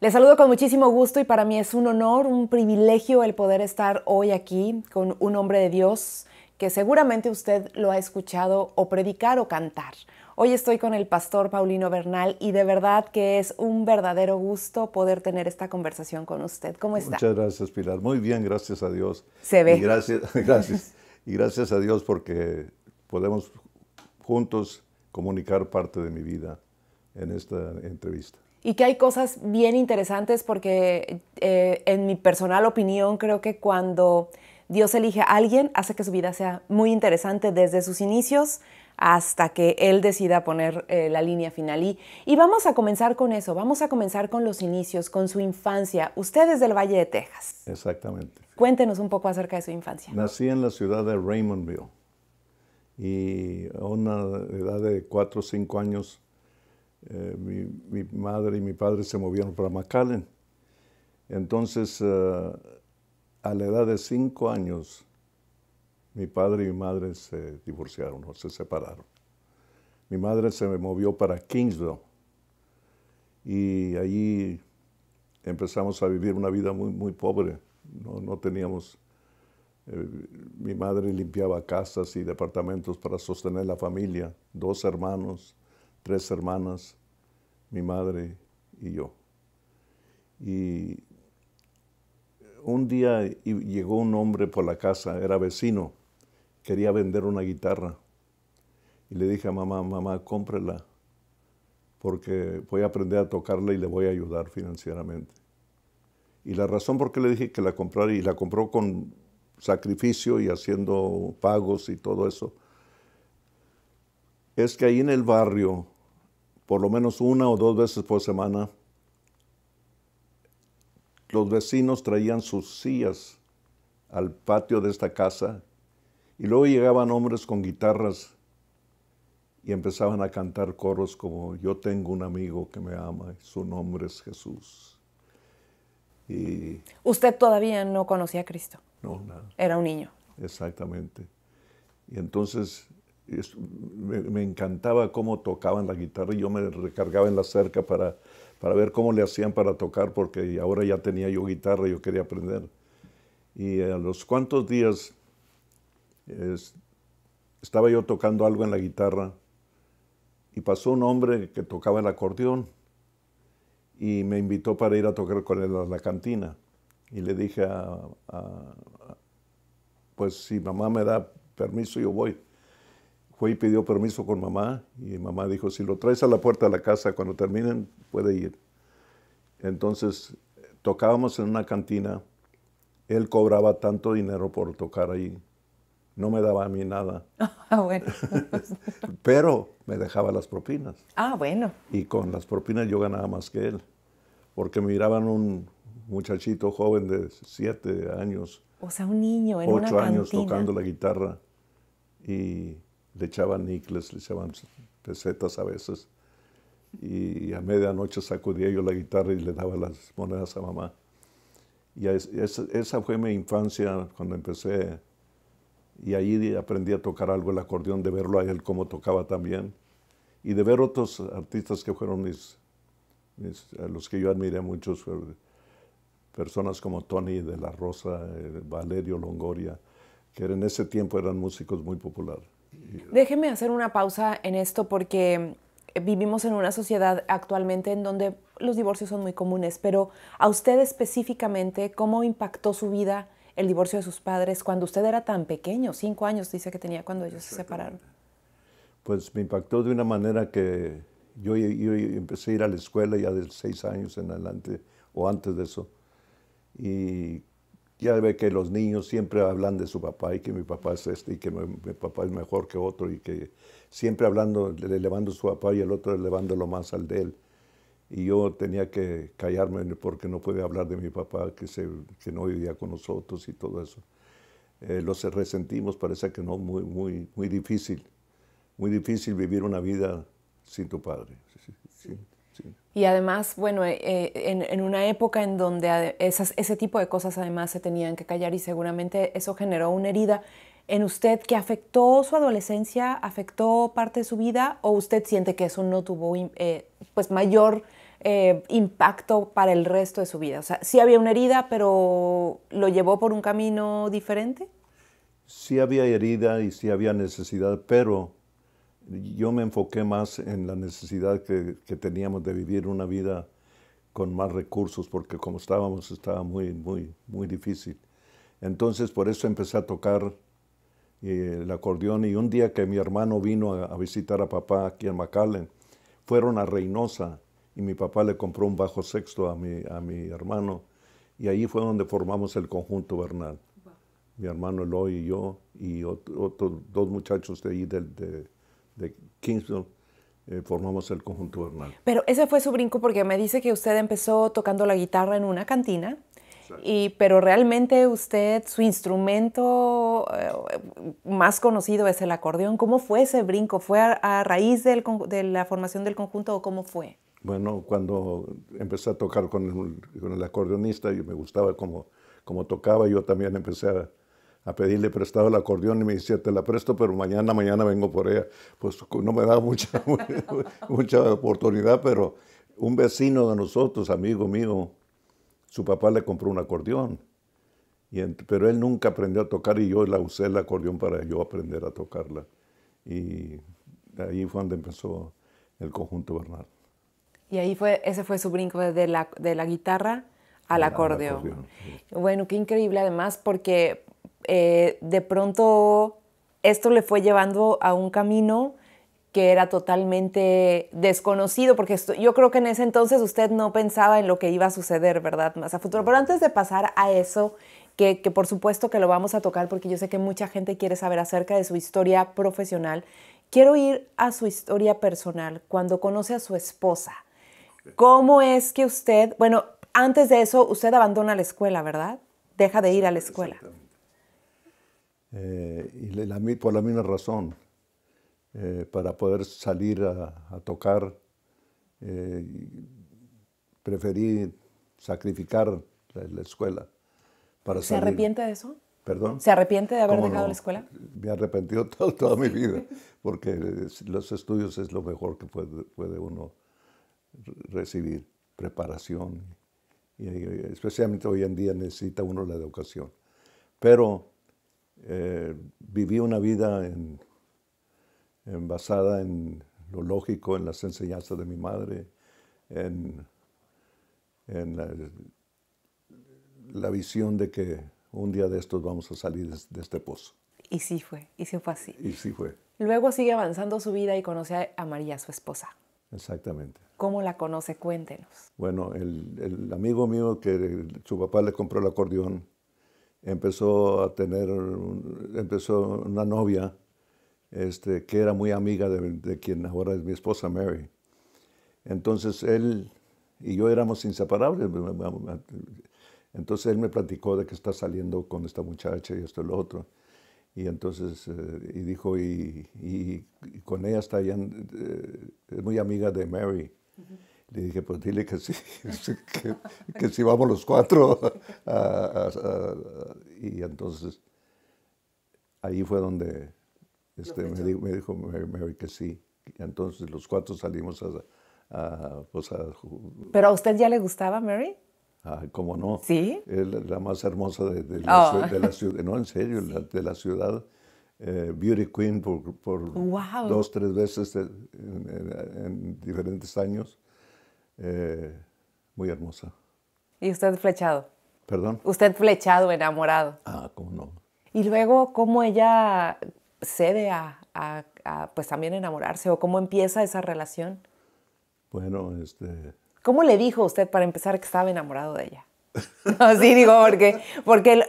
Les saludo con muchísimo gusto y para mí es un honor, un privilegio el poder estar hoy aquí con un hombre de Dios que seguramente usted lo ha escuchado o predicar o cantar. Hoy estoy con el pastor Paulino Bernal y de verdad que es un verdadero gusto poder tener esta conversación con usted. ¿Cómo está? Muchas gracias, Pilar. Muy bien, gracias a Dios. Se ve. gracias, gracias. y gracias a Dios porque podemos juntos comunicar parte de mi vida en esta entrevista y que hay cosas bien interesantes porque eh, en mi personal opinión creo que cuando Dios elige a alguien hace que su vida sea muy interesante desde sus inicios hasta que Él decida poner eh, la línea final. Y, y vamos a comenzar con eso, vamos a comenzar con los inicios, con su infancia. Usted es del Valle de Texas. Exactamente. Cuéntenos un poco acerca de su infancia. Nací en la ciudad de Raymondville y a una edad de cuatro o cinco años eh, mi, madre y mi padre se movieron para McAllen. Entonces, eh, a la edad de cinco años, mi padre y mi madre se divorciaron o se separaron. Mi madre se me movió para Kingsville y allí empezamos a vivir una vida muy, muy pobre. No, teníamos... Eh, mi madre limpiaba casas y departamentos para sostener la familia, dos hermanos tres hermanas, mi madre y yo. Y un día llegó un hombre por la casa, era vecino, quería vender una guitarra. Y le dije a mamá, mamá, cómprela, porque voy a aprender a tocarla y le voy a ayudar financieramente. Y la razón por qué le dije que la comprara, y la compró con sacrificio y haciendo pagos y todo eso, es que ahí en el barrio por lo menos una o dos veces por semana, los vecinos traían sus sillas al patio de esta casa y luego llegaban hombres con guitarras y empezaban a cantar coros como Yo tengo un amigo que me ama, y su nombre es Jesús. Y Usted todavía no conocía a Cristo. No, nada. Era un niño. Exactamente. Y entonces me, encantaba cómo tocaban la guitarra y yo me recargaba en la cerca para, para ver cómo le hacían para tocar, porque ahora ya tenía yo guitarra, y yo quería aprender. Y a los cuantos días estaba yo tocando algo en la guitarra y pasó un hombre que tocaba el acordeón y me invitó para ir a tocar con él a la cantina. Y le dije, pues si mamá me da permiso, yo voy fue y pidió permiso con mamá y mamá dijo, si lo traes a la puerta de la casa cuando terminen, puede ir. Entonces tocábamos en una cantina, él cobraba tanto dinero por tocar ahí, no me daba a mí nada. Ah, bueno. Pero me dejaba las propinas. Ah, bueno. Y con las propinas yo ganaba más que él, porque miraban un muchachito joven de siete años. O sea, un niño en ocho años tocando la guitarra y le echaban nicles, le echaban pesetas a veces. Y a medianoche sacudía yo la guitarra y le daba las monedas a mamá. Y esa, fue mi infancia cuando empecé. Y ahí aprendí a tocar algo el acordeón, de verlo a él cómo tocaba también. Y de ver otros artistas que fueron mis, los que yo admiré mucho personas como Tony de la Rosa, eh, Valerio Longoria, que en ese tiempo eran músicos muy populares. Déjeme hacer una pausa en esto porque eh, vivimos en una sociedad actualmente en donde los divorcios son muy comunes, pero a usted específicamente, ¿cómo impactó su vida el divorcio de sus padres cuando usted era tan pequeño? Cinco años dice que tenía cuando ellos se separaron. Pues me impactó de una manera que yo, empecé a ir a la escuela ya de seis años en adelante o antes de eso. Y ya ve que los niños siempre hablan de su papá y que mi papá es este y que mi, papá es mejor que otro y que siempre hablando, elevando su papá y el otro elevándolo más al de él. Y yo tenía que callarme porque no podía hablar de mi papá, que, se, que no vivía con nosotros y todo eso. Eh, los resentimos, parece que no, muy, muy, muy difícil. Muy difícil vivir una vida sin tu padre. Sí. Sí. Y además, bueno, eh, eh, en, una época en donde ese tipo de cosas además se tenían que callar y seguramente eso generó una herida en usted que afectó su adolescencia, afectó parte de su vida o usted siente que eso no tuvo eh, pues, mayor impacto para el resto de su vida? O sea, sí había una herida, pero ¿lo llevó por un camino diferente? Sí había herida y sí había necesidad, pero yo me enfoqué más en la necesidad que, teníamos de vivir una vida con más recursos, porque como estábamos estaba muy, muy, muy difícil. Entonces por eso empecé a tocar eh, el acordeón y un día que mi hermano vino a, visitar a papá aquí en McAllen, fueron a Reynosa y mi papá le compró un bajo sexto a mi, a mi hermano y ahí fue donde formamos el conjunto Bernal. Mi hermano Eloy y yo y otros dos muchachos de ahí del... De, de Kingston, eh, formamos el conjunto Bernal. Pero ese fue su brinco porque me dice que usted empezó tocando la guitarra en una cantina. Y, pero realmente usted, su instrumento eh, más conocido es el acordeón. ¿Cómo fue ese brinco? ¿Fue a, raíz de la formación del conjunto o cómo fue? Bueno, cuando empecé a tocar con el, acordeonista y me gustaba cómo, cómo tocaba, yo también empecé a, a pedirle prestado el acordeón y me decía, te la presto, pero mañana, mañana vengo por ella. Pues no me daba mucha, mucha oportunidad, pero un vecino de nosotros, amigo mío, su papá le compró un acordeón, y pero él nunca aprendió a tocar y yo la usé el acordeón para yo aprender a tocarla. Y ahí fue donde empezó el conjunto Bernal. Y ahí fue, ese fue su brinco de la, de la guitarra al acordeón. Bueno, qué increíble además porque eh, de pronto esto le fue llevando a un camino que era totalmente desconocido, porque yo creo que en ese entonces usted no pensaba en lo que iba a suceder, ¿verdad? Más a futuro. Pero antes de pasar a eso, que, que por supuesto que lo vamos a tocar, porque yo sé que mucha gente quiere saber acerca de su historia profesional, quiero ir a su historia personal, cuando conoce a su esposa. ¿Cómo es que usted, bueno, antes de eso, usted abandona la escuela, ¿verdad? Deja de ir a la escuela. Eh, y la, por la misma razón, eh, para poder salir a, tocar, eh, preferí sacrificar la, escuela. Para ¿Se arrepiente de eso? ¿Perdón? ¿Se arrepiente de haber dejado la escuela? Me he todo, toda mi vida, porque los estudios es lo mejor que puede, puede uno recibir, preparación, y especialmente hoy en día necesita uno la educación. Pero eh, viví una vida en, basada en lo lógico, en las enseñanzas de mi madre, en, en la, visión de que un día de estos vamos a salir de, de, este pozo. Y sí fue, y sí fue así. Y sí fue. Luego sigue avanzando su vida y conoce a María, su esposa. Exactamente. ¿Cómo la conoce? Cuéntenos. Bueno, el, el amigo mío que su papá le compró el acordeón, empezó a tener, empezó una novia este, que era muy amiga de, quien ahora es mi esposa Mary. Entonces él y yo éramos inseparables. Entonces él me platicó de que está saliendo con esta muchacha y esto y lo otro. Y entonces, eh, y dijo, y, con ella está eh, es muy amiga de Mary. Le dije, pues dile que sí, que, que sí vamos los cuatro. y entonces ahí fue donde este, me, dijo, Mary, que sí. entonces los cuatro salimos a, pues, ¿Pero a usted ya le gustaba Mary? Ah, ¿Cómo no? Sí. Es la, más hermosa oh. de, la, ciudad, no, en serio, de la ciudad. Eh, Beauty Queen por, dos, tres veces en, en diferentes años. Eh, muy hermosa. ¿Y usted flechado? ¿Perdón? Usted flechado, enamorado. Ah, cómo no. Y luego, ¿cómo ella cede a, pues también enamorarse o cómo empieza esa relación? Bueno, este... ¿Cómo le dijo usted para empezar que estaba enamorado de ella? Así digo, porque, porque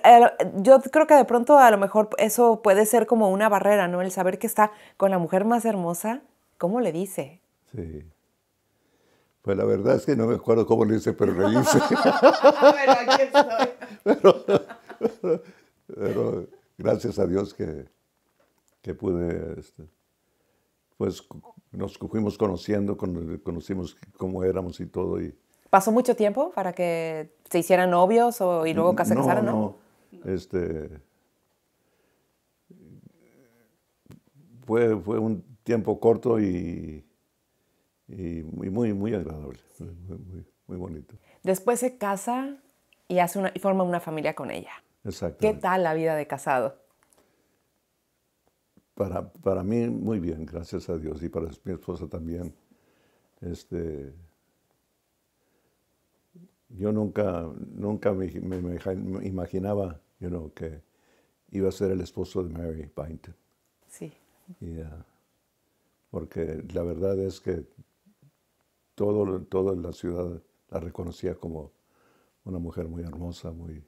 yo creo que de pronto a lo mejor eso puede ser como una barrera, ¿no? El saber que está con la mujer más hermosa, ¿cómo le dice? Sí. Pues la verdad es que no me acuerdo cómo lo hice, pero lo hice. pero aquí estoy. pero, gracias a Dios que, que pude, este, pues nos fuimos conociendo, conocimos cómo éramos y todo. Y, ¿Pasó mucho tiempo para que se hicieran novios o, y luego casaran? No, no. Este, fue, fue un tiempo corto y y muy, muy, agradable, muy, bonito. Después se casa y, hace una, y forma una familia con ella. Exacto. ¿Qué tal la vida de casado? Para, para, mí muy bien, gracias a Dios, y para mi esposa también. Este, yo nunca, nunca me, imaginaba you que iba a ser el esposo de Mary Bainton Sí. Ah, porque la verdad es que todo, en la ciudad la reconocía como una mujer muy hermosa, muy,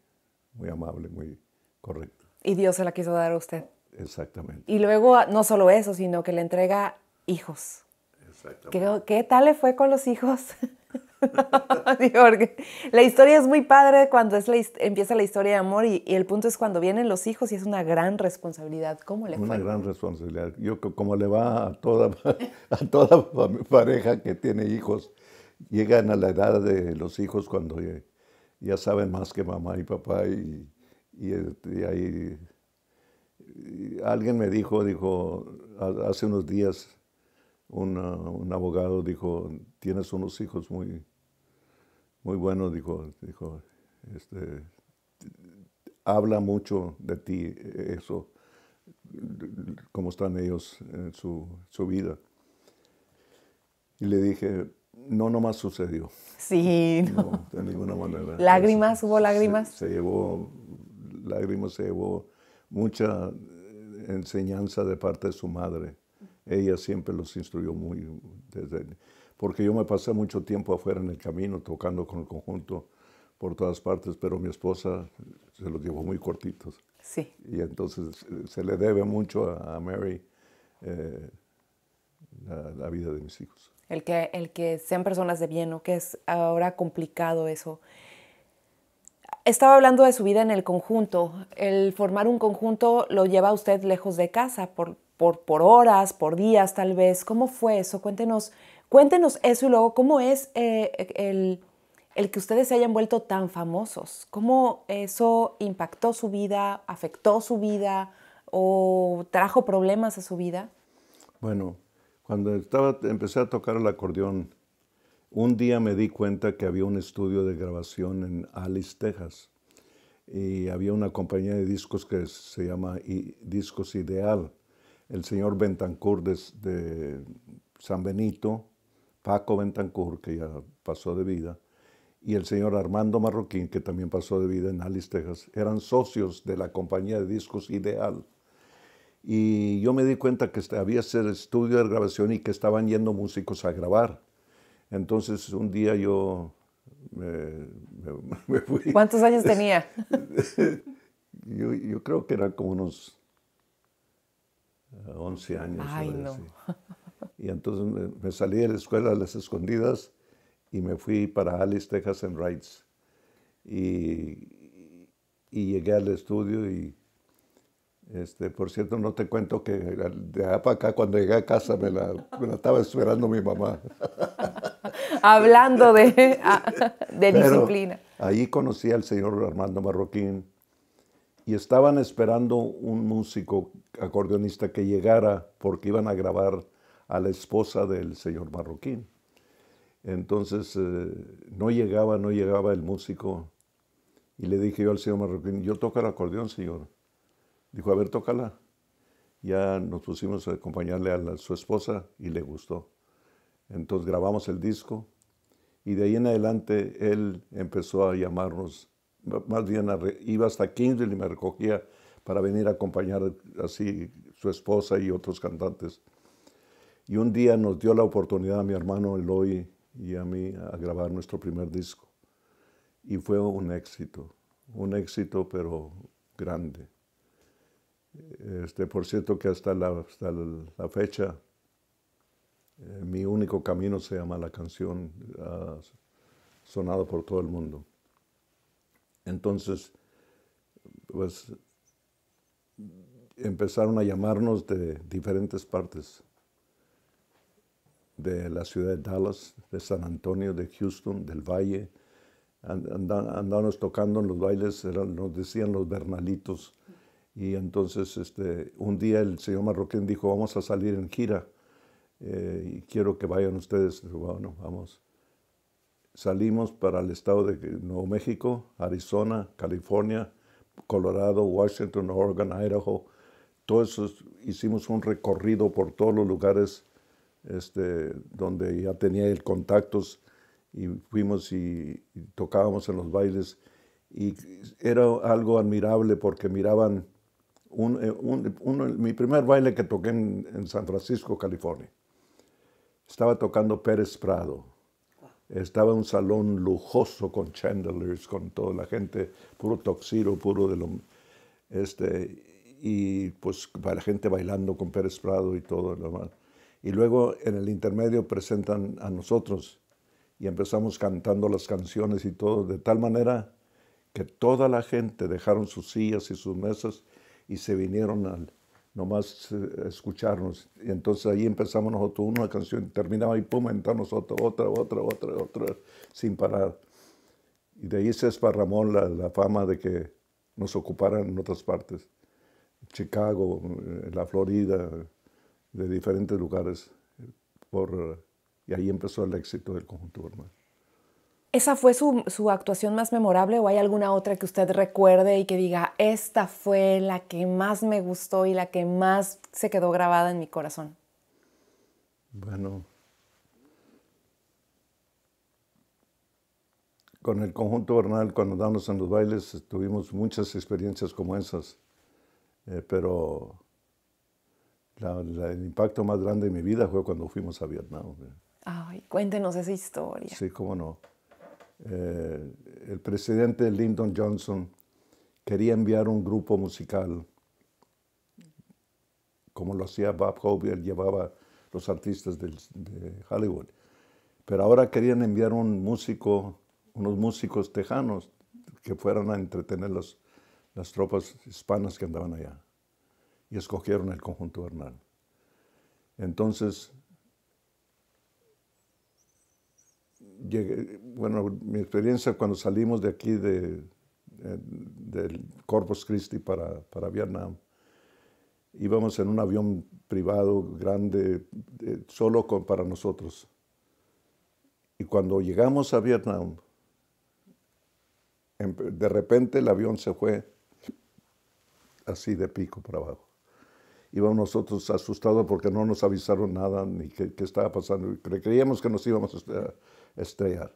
muy amable, muy correcta. Y Dios se la quiso dar a usted. Exactamente. Y luego, ah, no solo eso, sino que le entrega hijos. Exactamente. ¿Qué, qué tal le fue con los hijos? la historia es muy padre cuando es la empieza la historia de amor y, el punto es cuando vienen los hijos y es una gran responsabilidad. ¿Cómo le una Una gran responsabilidad. Yo como le va a toda, a toda pareja que tiene hijos, llegan a la edad de los hijos cuando ya, saben más que mamá y papá y, y, este, y ahí alguien me dijo, dijo, hace unos días un abogado dijo, tienes unos hijos muy muy bueno, dijo, dijo, este, habla mucho de ti eh, eso, cómo están ellos en su, vida. Y le dije, no nomás sucedió. Sí, no. de ninguna manera. Lágrimas, hubo lágrimas. se, llevó, lágrimas se llevó mucha eh, enseñanza de parte de su madre. Ella siempre los instruyó muy desde porque yo me pasé mucho tiempo afuera en el camino, tocando con el conjunto por todas partes, pero mi esposa se los llevó muy cortitos. Sí. Y entonces eh, se le debe mucho a, Mary eh, la, vida de mis hijos. El que, el que sean personas de bien, ¿no? Que es ahora complicado eso. Estaba hablando de su vida en el conjunto. El formar un conjunto lo lleva a usted lejos de casa por, por, por horas, por días tal vez. ¿Cómo fue eso? Cuéntenos Cuéntenos eso y luego cómo es eh, e, el, que ustedes se hayan vuelto tan famosos, cómo eso impactó su vida, afectó su vida o trajo problemas a su vida. Bueno, cuando estaba, empecé a tocar el acordeón, un día me di cuenta que había un estudio de grabación en Alice, Texas, y había una compañía de discos que se llama Discos Ideal. El señor Bentancourt de San Benito, Paco Bentancur, que ya pasó de vida, y el señor Armando Marroquín, que también pasó de vida en Alice, Texas, eran socios de la compañía de discos Ideal. Y yo me di cuenta que este, había ese estudio de grabación y que estaban yendo músicos a grabar. Entonces un día yo me, fui. ¿Cuántos años tenía? yo, creo que era como unos 11 eh, años. Ay, no. Y entonces me, salí de la escuela a las escondidas y me fui para Alice, Texas en Rides. Y, y, llegué al estudio y, este, por cierto, no te cuento que de acá para acá, cuando llegué a casa, me la, estaba esperando mi mamá. Hablando de, ah, de disciplina. ahí conocí al señor Armando Marroquín y estaban esperando un músico acordeonista que llegara porque iban a grabar a la esposa del señor Marroquín. Entonces eh, no llegaba, no llegaba el músico. Y le dije yo al señor Marroquín, yo toco el acordeón, señor. Dijo, a ver, tócala. Ya nos pusimos a acompañarle a, su esposa y le gustó. Entonces grabamos el disco y de ahí en adelante él empezó a llamarnos, más bien iba hasta Kindle y me recogía para venir a acompañar así su esposa y otros cantantes. Y un día nos dio la oportunidad a mi hermano Eloy y a mí a grabar nuestro primer disco. Y fue un éxito, un éxito pero grande. Este, por cierto que hasta la, hasta la fecha eh, mi único camino se llama la canción, ha ah, sonado por todo el mundo. Entonces, pues empezaron a llamarnos de diferentes partes de la ciudad de Dallas, de San Antonio, de Houston, del Valle. andábamos tocando en los bailes, nos decían los Bernalitos. Y entonces este, un día el señor Marroquín dijo, vamos a salir en gira eh, y quiero que vayan ustedes. Bueno, vamos. Salimos para el estado de Nuevo México, Arizona, California, Colorado, Washington, Oregon, Idaho. Todos hicimos un recorrido por todos los lugares este, donde ya tenía el contactos y fuimos y, tocábamos en los bailes y era algo admirable porque miraban un, eh, mi primer baile que toqué en, San Francisco, California. Estaba tocando Pérez Prado. Estaba en un salón lujoso con chandeliers, con toda la gente, puro toxiro, puro de lo... Este, y pues la gente bailando con Pérez Prado y todo lo demás y luego en el intermedio presentan a nosotros y empezamos cantando las canciones y todo, de tal manera que toda la gente dejaron sus sillas y sus mesas y se vinieron al, nomás a eh, escucharnos. Y entonces ahí empezamos nosotros una canción, terminaba y pum, entramos otra, otra, otra, otra, otra, sin parar. Y de ahí se esparramó la, la fama de que nos ocuparan en otras partes. Chicago, eh, la Florida, de diferentes lugares eh, por, y ahí empezó el éxito del conjunto Bernal. ¿Esa fue su, su, actuación más memorable o hay alguna otra que usted recuerde y que diga, esta fue la que más me gustó y la que más se quedó grabada en mi corazón? Bueno, con el conjunto Bernal, cuando damos en los bailes, tuvimos muchas experiencias como esas, eh, pero el impacto más grande de mi vida fue cuando fuimos a Vietnam. Ay, cuéntenos esa historia. Sí, cómo no. Eh, el presidente Lyndon Johnson quería enviar un grupo musical, como lo hacía Bob Hope, él llevaba los artistas de Hollywood. Pero ahora querían enviar un músico, unos músicos tejanos que fueran a entretener las tropas hispanas que andaban allá y escogieron el conjunto Hernán. Entonces, bueno, mi experiencia cuando salimos de aquí de, eh, del Corpus Christi para, para Vietnam, íbamos en un avión privado grande, solo con, para nosotros. Y cuando llegamos a Vietnam, em, de repente el avión se fue así de pico para abajo íbamos nosotros asustados porque no nos avisaron nada ni qué, estaba pasando. creíamos que nos íbamos a estrellar.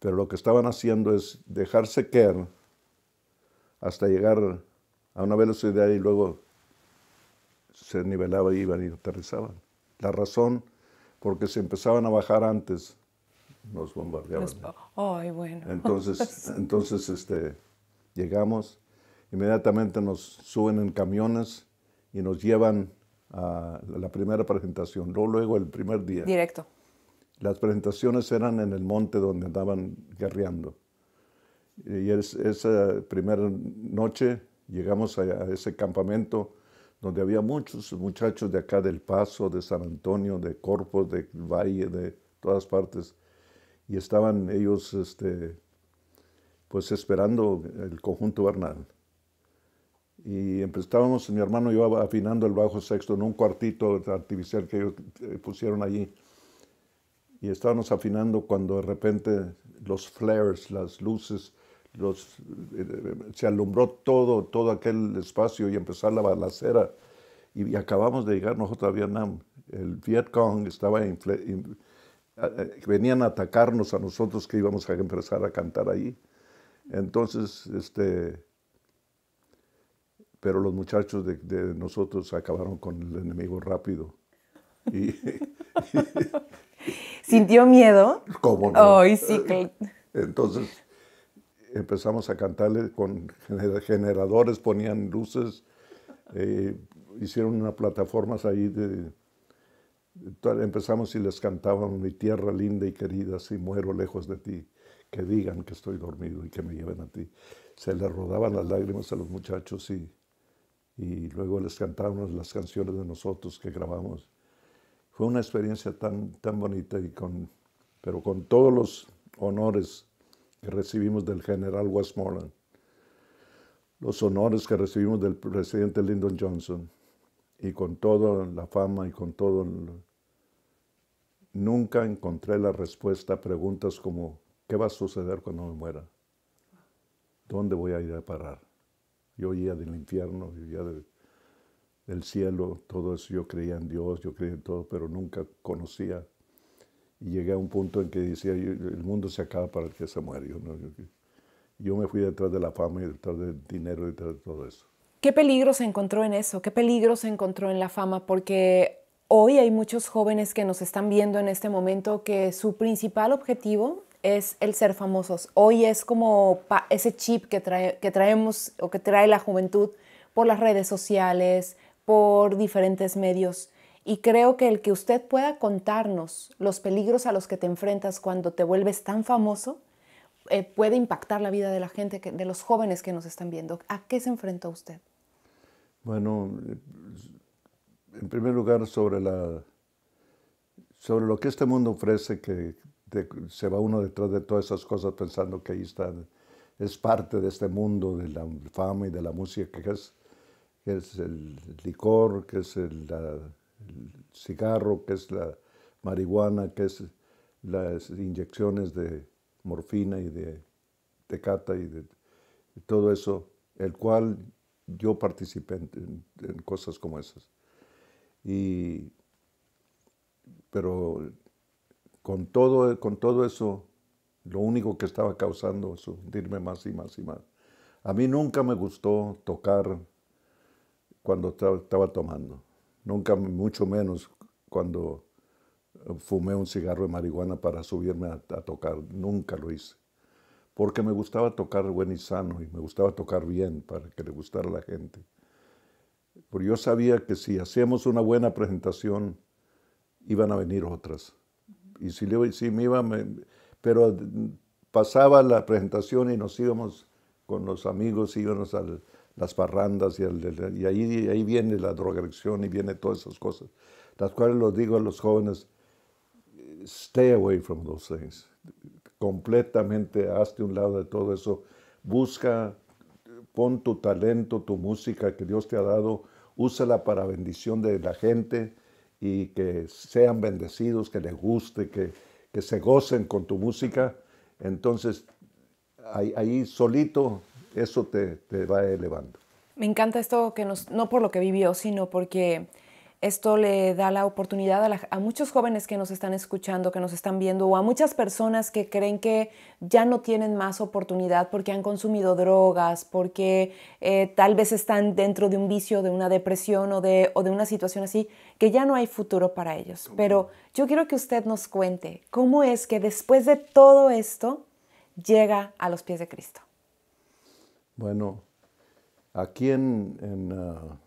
Pero lo que estaban haciendo es dejarse caer hasta llegar a una velocidad y luego se nivelaba y iban y aterrizaban. La razón, porque si empezaban a bajar antes, nos bombardeaban. Ay, bueno. Entonces, entonces este, llegamos, inmediatamente nos suben en camiones y nos llevan a la primera presentación, luego, luego el primer día. Directo. Las presentaciones eran en el monte donde andaban guerreando. Y esa primera noche llegamos a, ese campamento donde había muchos muchachos de acá del Paso, de San Antonio, de Corpos de Valle, de todas partes. Y estaban ellos este, pues esperando el conjunto Bernal y pues, estábamos mi hermano y yo afinando el bajo sexto en un cuartito artificial que ellos eh, pusieron allí. Y estábamos afinando cuando de repente los flares, las luces, los, eh, eh, se alumbró todo, todo aquel espacio y empezó la balacera. Y, acabamos de llegar nosotros a Vietnam. El Vietcong estaba venían a atacarnos a nosotros que íbamos a empezar a cantar ahí. Entonces, este, pero los muchachos de, nosotros acabaron con el enemigo rápido. ¿Sintió miedo? ¿Cómo no? sí, eh, Entonces empezamos a cantarle con generadores, ponían luces, eh, hicieron unas plataformas ahí de, empezamos y les cantaban mi tierra linda y querida, si muero lejos de ti, que digan que estoy dormido y que me lleven a ti. Se le rodaban las lágrimas a los muchachos y y luego les cantábamos las canciones de nosotros que grabamos. Fue una experiencia tan, tan bonita, y con, pero con todos los honores que recibimos del general Westmoreland, los honores que recibimos del presidente Lyndon Johnson, y con toda la fama y con todo... Nunca encontré la respuesta a preguntas como, ¿qué va a suceder cuando me muera? ¿Dónde voy a ir a parar? Yo oía del infierno, yo oía del, cielo, todo eso. Yo creía en Dios, yo creía en todo, pero nunca conocía. Y llegué a un punto en que decía, el mundo se acaba para el que se muere. Yo, yo me fui detrás de la fama y detrás del dinero detrás de todo eso. ¿Qué peligro se encontró en eso? ¿Qué peligro se encontró en la fama? Porque hoy hay muchos jóvenes que nos están viendo en este momento que su principal objetivo es el ser famosos. Hoy es como ese chip que, trae, que traemos o que trae la juventud por las redes sociales, por diferentes medios. Y creo que el que usted pueda contarnos los peligros a los que te enfrentas cuando te vuelves tan famoso, eh, puede impactar la vida de la gente, de los jóvenes que nos están viendo. ¿A qué se enfrentó usted? Bueno, en primer lugar sobre, la, sobre lo que este mundo ofrece, que se va uno detrás de todas esas cosas pensando que ahí está, es parte de este mundo de la fama y de la música, que es, el licor, que es el, cigarro, que es la marihuana, que es las inyecciones de morfina y de tecata y de todo eso, el cual yo participé en, cosas como esas. Y, pero con todo, con todo eso, lo único que estaba causando es hundirme más y más y más. A mí nunca me gustó tocar cuando estaba tomando, nunca, mucho menos cuando fumé un cigarro de marihuana para subirme a, tocar, nunca lo hice, porque me gustaba tocar buen y sano y me gustaba tocar bien para que le gustara a la gente. Porque yo sabía que si hacíamos una buena presentación, iban a venir otras y si, si me iba, pero pasaba la presentación y nos íbamos con los amigos, íbamos a las parrandas y, ahí, ahí viene la drogadicción y viene todas esas cosas, las cuales los digo a los jóvenes, stay away from those things, completamente hazte un lado de todo eso, busca, pon tu talento, tu música que Dios te ha dado, úsala para bendición de la gente, y que sean bendecidos, que les guste, que, que se gocen con tu música, entonces ahí, solito eso te, te va elevando. Me encanta esto que nos, no por lo que vivió, sino porque esto le da la oportunidad a, muchos jóvenes que nos están escuchando, que nos están viendo, o a muchas personas que creen que ya no tienen más oportunidad porque han consumido drogas, porque eh, tal vez están dentro de un vicio, de una depresión o de, una situación así, que ya no hay futuro para ellos. Pero yo quiero que usted nos cuente cómo es que después de todo esto llega a los pies de Cristo. Bueno, aquí en... en ah,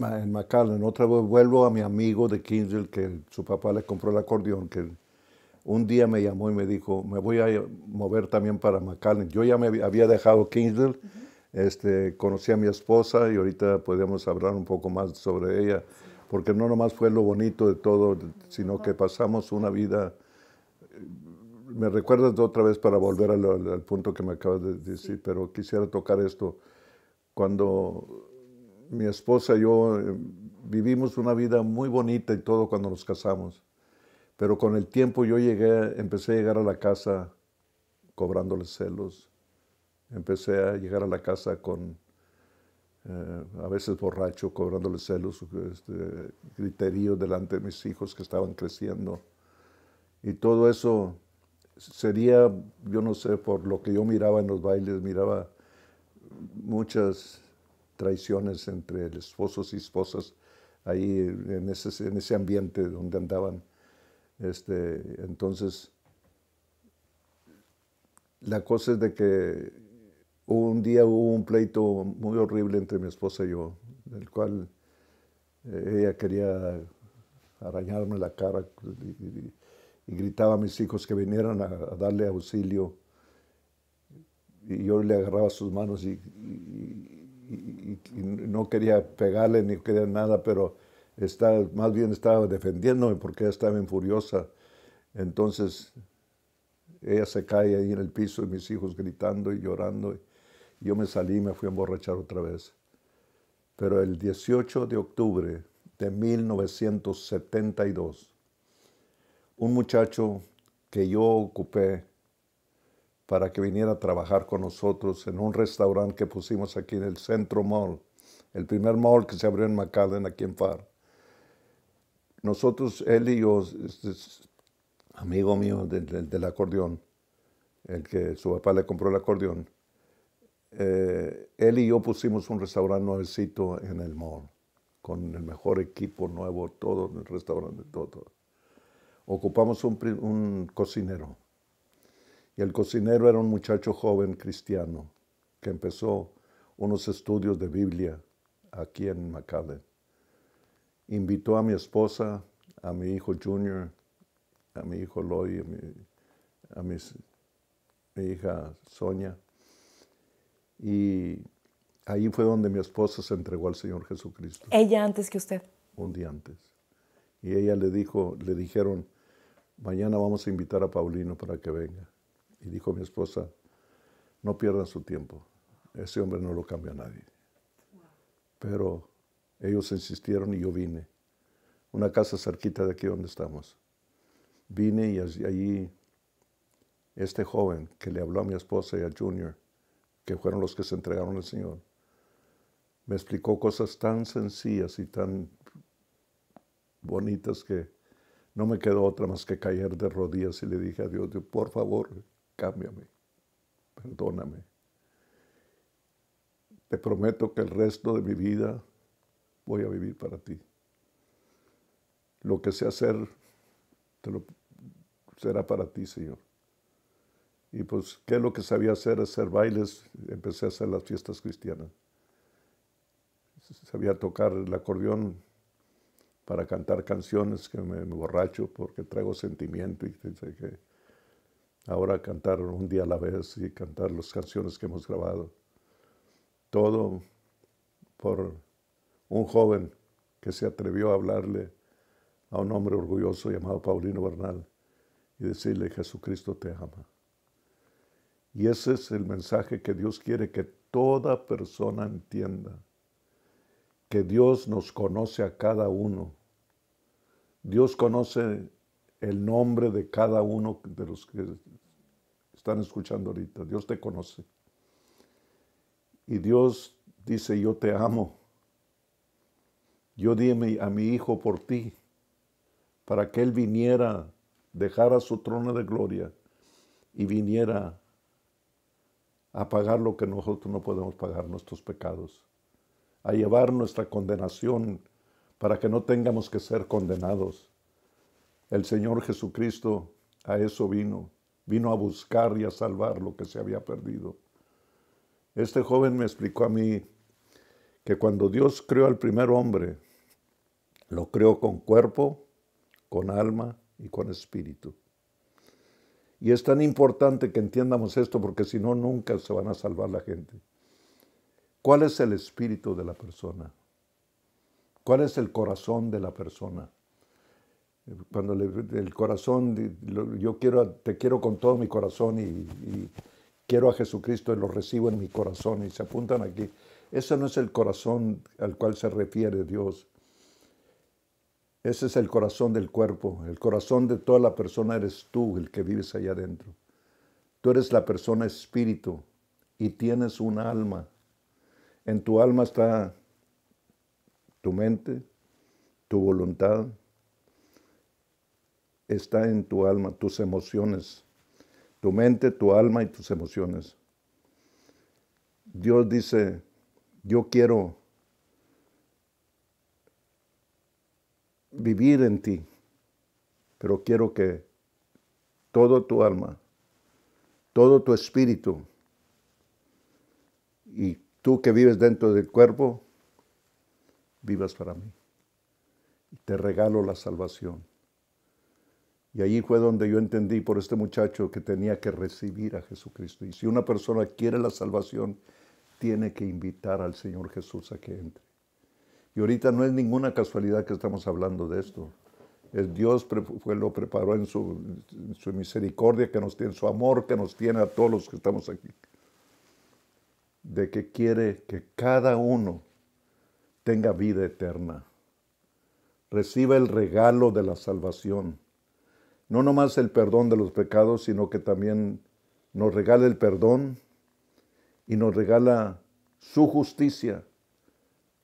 en McAllen, otra vez vuelvo a mi amigo de Kingsville que su papá le compró el acordeón, que un día me llamó y me dijo, me voy a mover también para McAllen. Yo ya me había dejado Kingsville este, conocí a mi esposa y ahorita podemos hablar un poco más sobre ella, porque no nomás fue lo bonito de todo, sino que pasamos una vida... Eh, me recuerdas de otra vez para volver al, punto que me acabas de decir, pero quisiera tocar esto. Cuando mi esposa y yo eh, vivimos una vida muy bonita y todo cuando nos casamos. Pero con el tiempo yo llegué, empecé a llegar a la casa cobrándoles celos. Empecé a llegar a la casa con, eh, a veces borracho, cobrándoles celos, este, griterío delante de mis hijos que estaban creciendo. Y todo eso sería, yo no sé, por lo que yo miraba en los bailes, miraba muchas traiciones entre esposos y esposas ahí en ese, en ese ambiente donde andaban. Este, entonces, la cosa es de que un día hubo un pleito muy horrible entre mi esposa y yo, del cual eh, ella quería arañarme la cara y, gritaba a mis hijos que vinieran a, a, darle auxilio. Y yo le agarraba sus manos y, y no quería pegarle ni quería nada, pero está, más bien estaba defendiéndome porque ella estaba furiosa. Entonces ella se cae ahí en el piso y mis hijos gritando y llorando. Y yo me salí y me fui a emborrachar otra vez. Pero el 18 de octubre de 1972, un muchacho que yo ocupé para que viniera a trabajar con nosotros en un restaurante que pusimos aquí en el Centro Mall, el primer mall que se abrió en McAllen, aquí en FAR. Nosotros, él y yo, amigo mío del acordeón, el que su papá le compró el acordeón, eh, él y yo pusimos un restaurante nuevecito en el mall, con el mejor equipo nuevo, todo, el restaurante, todo. todo. Ocupamos un, un cocinero y el cocinero era un muchacho joven cristiano que empezó unos estudios de Biblia aquí en Macale. Invitó a mi esposa, a mi hijo Junior, a mi hijo Loy, a mi, mi hija Sonia. Y ahí fue donde mi esposa se entregó al Señor Jesucristo. Ella antes que usted. Un día antes. Y ella le dijo, le dijeron, mañana vamos a invitar a Paulino para que venga. Y dijo mi esposa, no pierdan su tiempo, ese hombre no lo cambia a nadie. Pero ellos insistieron y yo vine. Una casa cerquita de aquí donde estamos. Vine y allí este joven que le habló a mi esposa y a Junior, que fueron los que se entregaron al Señor, me explicó cosas tan sencillas y tan bonitas que no me quedó otra más que caer de rodillas y le dije a Dios, por favor, cámbiame, perdóname. Te prometo que el resto de mi vida voy a vivir para ti. Lo que sé hacer te lo, será para ti, Señor. Y pues, ¿qué es lo que sabía hacer? Hacer bailes. Empecé a hacer las fiestas cristianas. Sabía tocar el acordeón para cantar canciones que me, me borracho porque traigo sentimiento y que Ahora cantar un día a la vez y cantar las canciones que hemos grabado. Todo por un joven que se atrevió a hablarle a un hombre orgulloso llamado Paulino Bernal y decirle, Jesucristo te ama. Y ese es el mensaje que Dios quiere que toda persona entienda, que Dios nos conoce a cada uno. Dios conoce el nombre de cada uno de los que están escuchando ahorita. Dios te conoce. Y Dios dice, yo te amo. Yo di a mi hijo por ti, para que él viniera, dejara su trono de gloria y viniera a pagar lo que nosotros no podemos pagar, nuestros pecados, a llevar nuestra condenación para que no tengamos que ser condenados el Señor Jesucristo a eso vino, vino a buscar y a salvar lo que se había perdido. Este joven me explicó a mí que cuando Dios creó al primer hombre, lo creó con cuerpo, con alma y con espíritu. Y es tan importante que entiendamos esto porque si no, nunca se van a salvar la gente. ¿Cuál es el espíritu de la persona? ¿Cuál es el corazón de la persona? Cuando el corazón, yo quiero, te quiero con todo mi corazón y, y quiero a Jesucristo y lo recibo en mi corazón y se apuntan aquí. Ese no es el corazón al cual se refiere Dios. Ese es el corazón del cuerpo. El corazón de toda la persona eres tú, el que vives allá adentro. Tú eres la persona espíritu y tienes un alma. En tu alma está tu mente, tu voluntad, está en tu alma, tus emociones, tu mente, tu alma y tus emociones. Dios dice, yo quiero vivir en ti, pero quiero que todo tu alma, todo tu espíritu y tú que vives dentro del cuerpo, vivas para mí. Te regalo la salvación. Y ahí fue donde yo entendí por este muchacho que tenía que recibir a Jesucristo. Y si una persona quiere la salvación, tiene que invitar al Señor Jesús a que entre. Y ahorita no es ninguna casualidad que estamos hablando de esto. Dios fue, lo preparó en su, misericordia que nos tiene, en su amor que nos tiene a todos los que estamos aquí. De que quiere que cada uno tenga vida eterna. Reciba el regalo de la salvación no nomás el perdón de los pecados, sino que también nos regala el perdón y nos regala su justicia.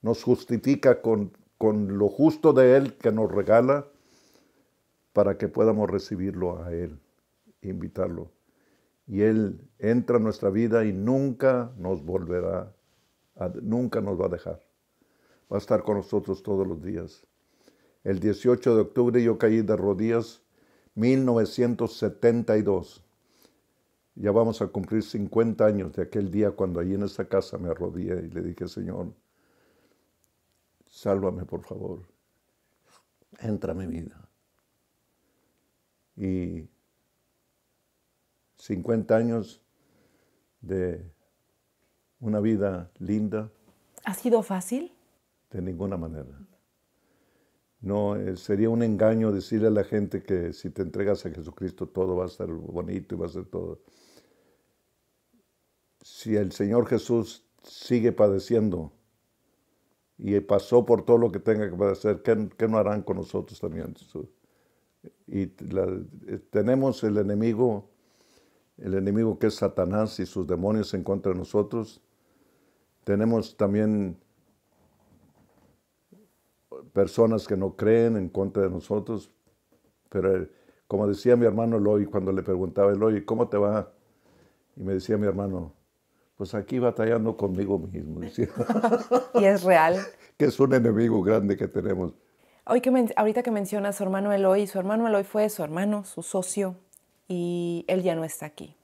Nos justifica con, con lo justo de Él que nos regala para que podamos recibirlo a Él, invitarlo. Y Él entra en nuestra vida y nunca nos volverá, nunca nos va a dejar. Va a estar con nosotros todos los días. El 18 de octubre yo caí de rodillas 1972. Ya vamos a cumplir 50 años de aquel día cuando allí en esa casa me arrodillé y le dije, Señor, sálvame por favor, entra mi vida. Y 50 años de una vida linda. ¿Ha sido fácil? De ninguna manera. No, eh, sería un engaño decirle a la gente que si te entregas a Jesucristo todo va a ser bonito y va a ser todo. Si el Señor Jesús sigue padeciendo y pasó por todo lo que tenga que padecer, ¿qué, no harán con nosotros también? Y eh, tenemos el enemigo, el enemigo que es Satanás y sus demonios en contra de nosotros. Tenemos también personas que no creen en contra de nosotros, pero eh, como decía mi hermano Eloy cuando le preguntaba, Eloy, ¿cómo te va? Y me decía mi hermano, pues aquí batallando conmigo mismo. y es real. que es un enemigo grande que tenemos. Hoy que ahorita que mencionas a su hermano Eloy, su hermano Eloy fue su hermano, su socio, y él ya no está aquí.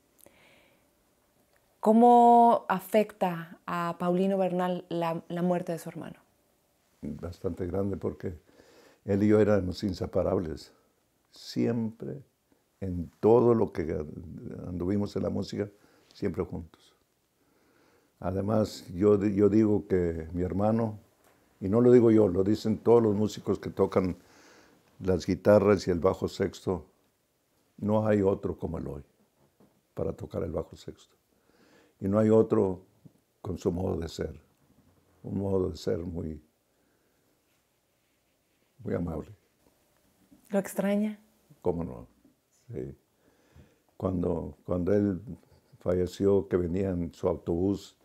¿Cómo afecta a Paulino Bernal la muerte de su hermano? bastante grande porque él y yo éramos inseparables. Siempre, en todo lo que anduvimos en la música, siempre juntos. Además, yo, yo digo que mi hermano, y no lo digo yo, lo dicen todos los músicos que tocan las guitarras y el bajo sexto, no hay otro como hoy para tocar el bajo sexto. Y no hay otro con su modo de ser, un modo de ser muy, muy amable. ¿Lo extraña? ¿Cómo no? Cuando, cuando él falleció, que venía en su autobús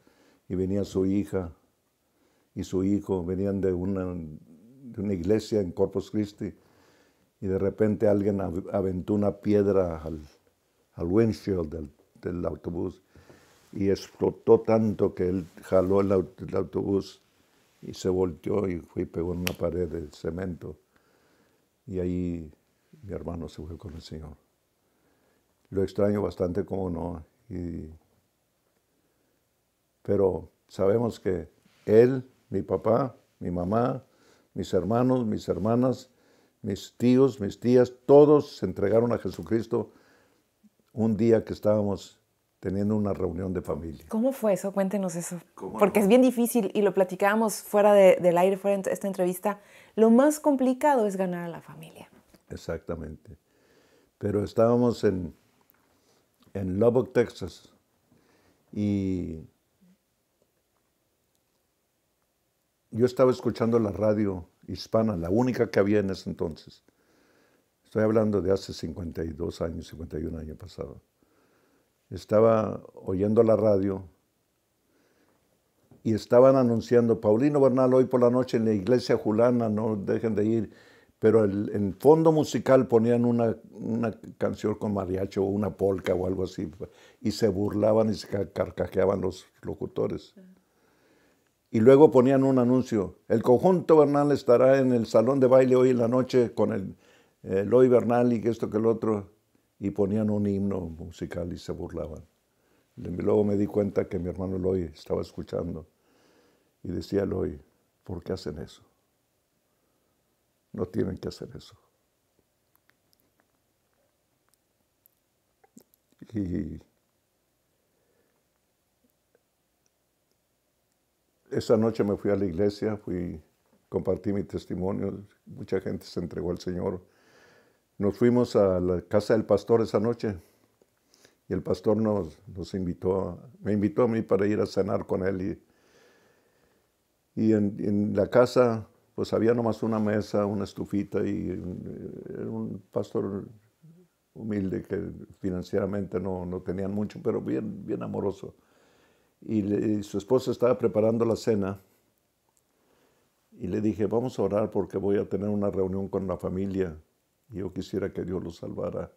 y venía su hija y su hijo, venían de una, de una iglesia en Corpus Christi y de repente alguien aventó una piedra al, al windshield del, autobús y explotó tanto que él jaló el autobús y se volteó y fui pegó en una pared de cemento. Y ahí mi hermano se fue con el Señor. Lo extraño bastante, como no. Pero sabemos que él, mi papá, mi mamá, mis hermanos, mis hermanas, mis tíos, mis tías, todos se entregaron a Jesucristo un día que estábamos teniendo una reunión de familia. ¿Cómo fue eso? Cuéntenos eso. Porque es bien difícil y lo platicábamos fuera del aire, fuera de esta entrevista. Lo más complicado es ganar a la familia. Exactamente. Pero estábamos en, en Lubbock, Texas, y yo estaba escuchando la radio hispana, la única que había en ese entonces. Estoy hablando de hace 52 años, 51 años pasado estaba oyendo la radio y estaban anunciando, Paulino Bernal hoy por la noche en la iglesia Julana, no dejen de ir, pero en fondo musical ponían una, canción con mariacho o una polca o algo así, y se burlaban y se carcajeaban los locutores. Y luego ponían un anuncio, el conjunto Bernal estará en el salón de baile hoy en la noche con el, Eloy Bernal y que esto que el otro y ponían un himno musical y se burlaban. Luego me di cuenta que mi hermano loy estaba escuchando y decía Eloy, ¿por qué hacen eso? No tienen que hacer eso. esa noche me fui a la iglesia, fui, compartí mi testimonio, mucha gente se entregó al Señor nos fuimos a la casa del pastor esa noche y el pastor nos, nos invitó, me invitó a mí para ir a cenar con él. Y, en, la casa, pues había nomás una mesa, una estufita y era un pastor humilde que financieramente no, no tenían mucho, pero bien, bien amoroso. y su esposa estaba preparando la cena y le dije, vamos a orar porque voy a tener una reunión con la familia yo quisiera que Dios lo salvara.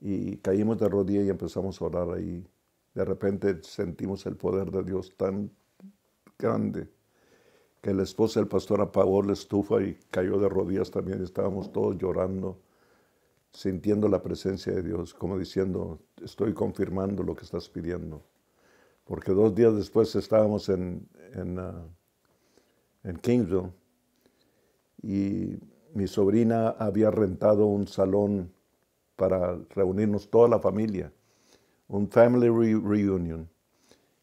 Y caímos de rodillas y empezamos a orar ahí. De repente sentimos el poder de Dios tan grande que la esposa del pastor apagó la estufa y cayó de rodillas también. Estábamos todos llorando, sintiendo la presencia de Dios, como diciendo, estoy confirmando lo que estás pidiendo. Porque dos días después estábamos en, en, ah, en Kingsville y mi sobrina había rentado un salón para reunirnos toda la familia, un family reunion.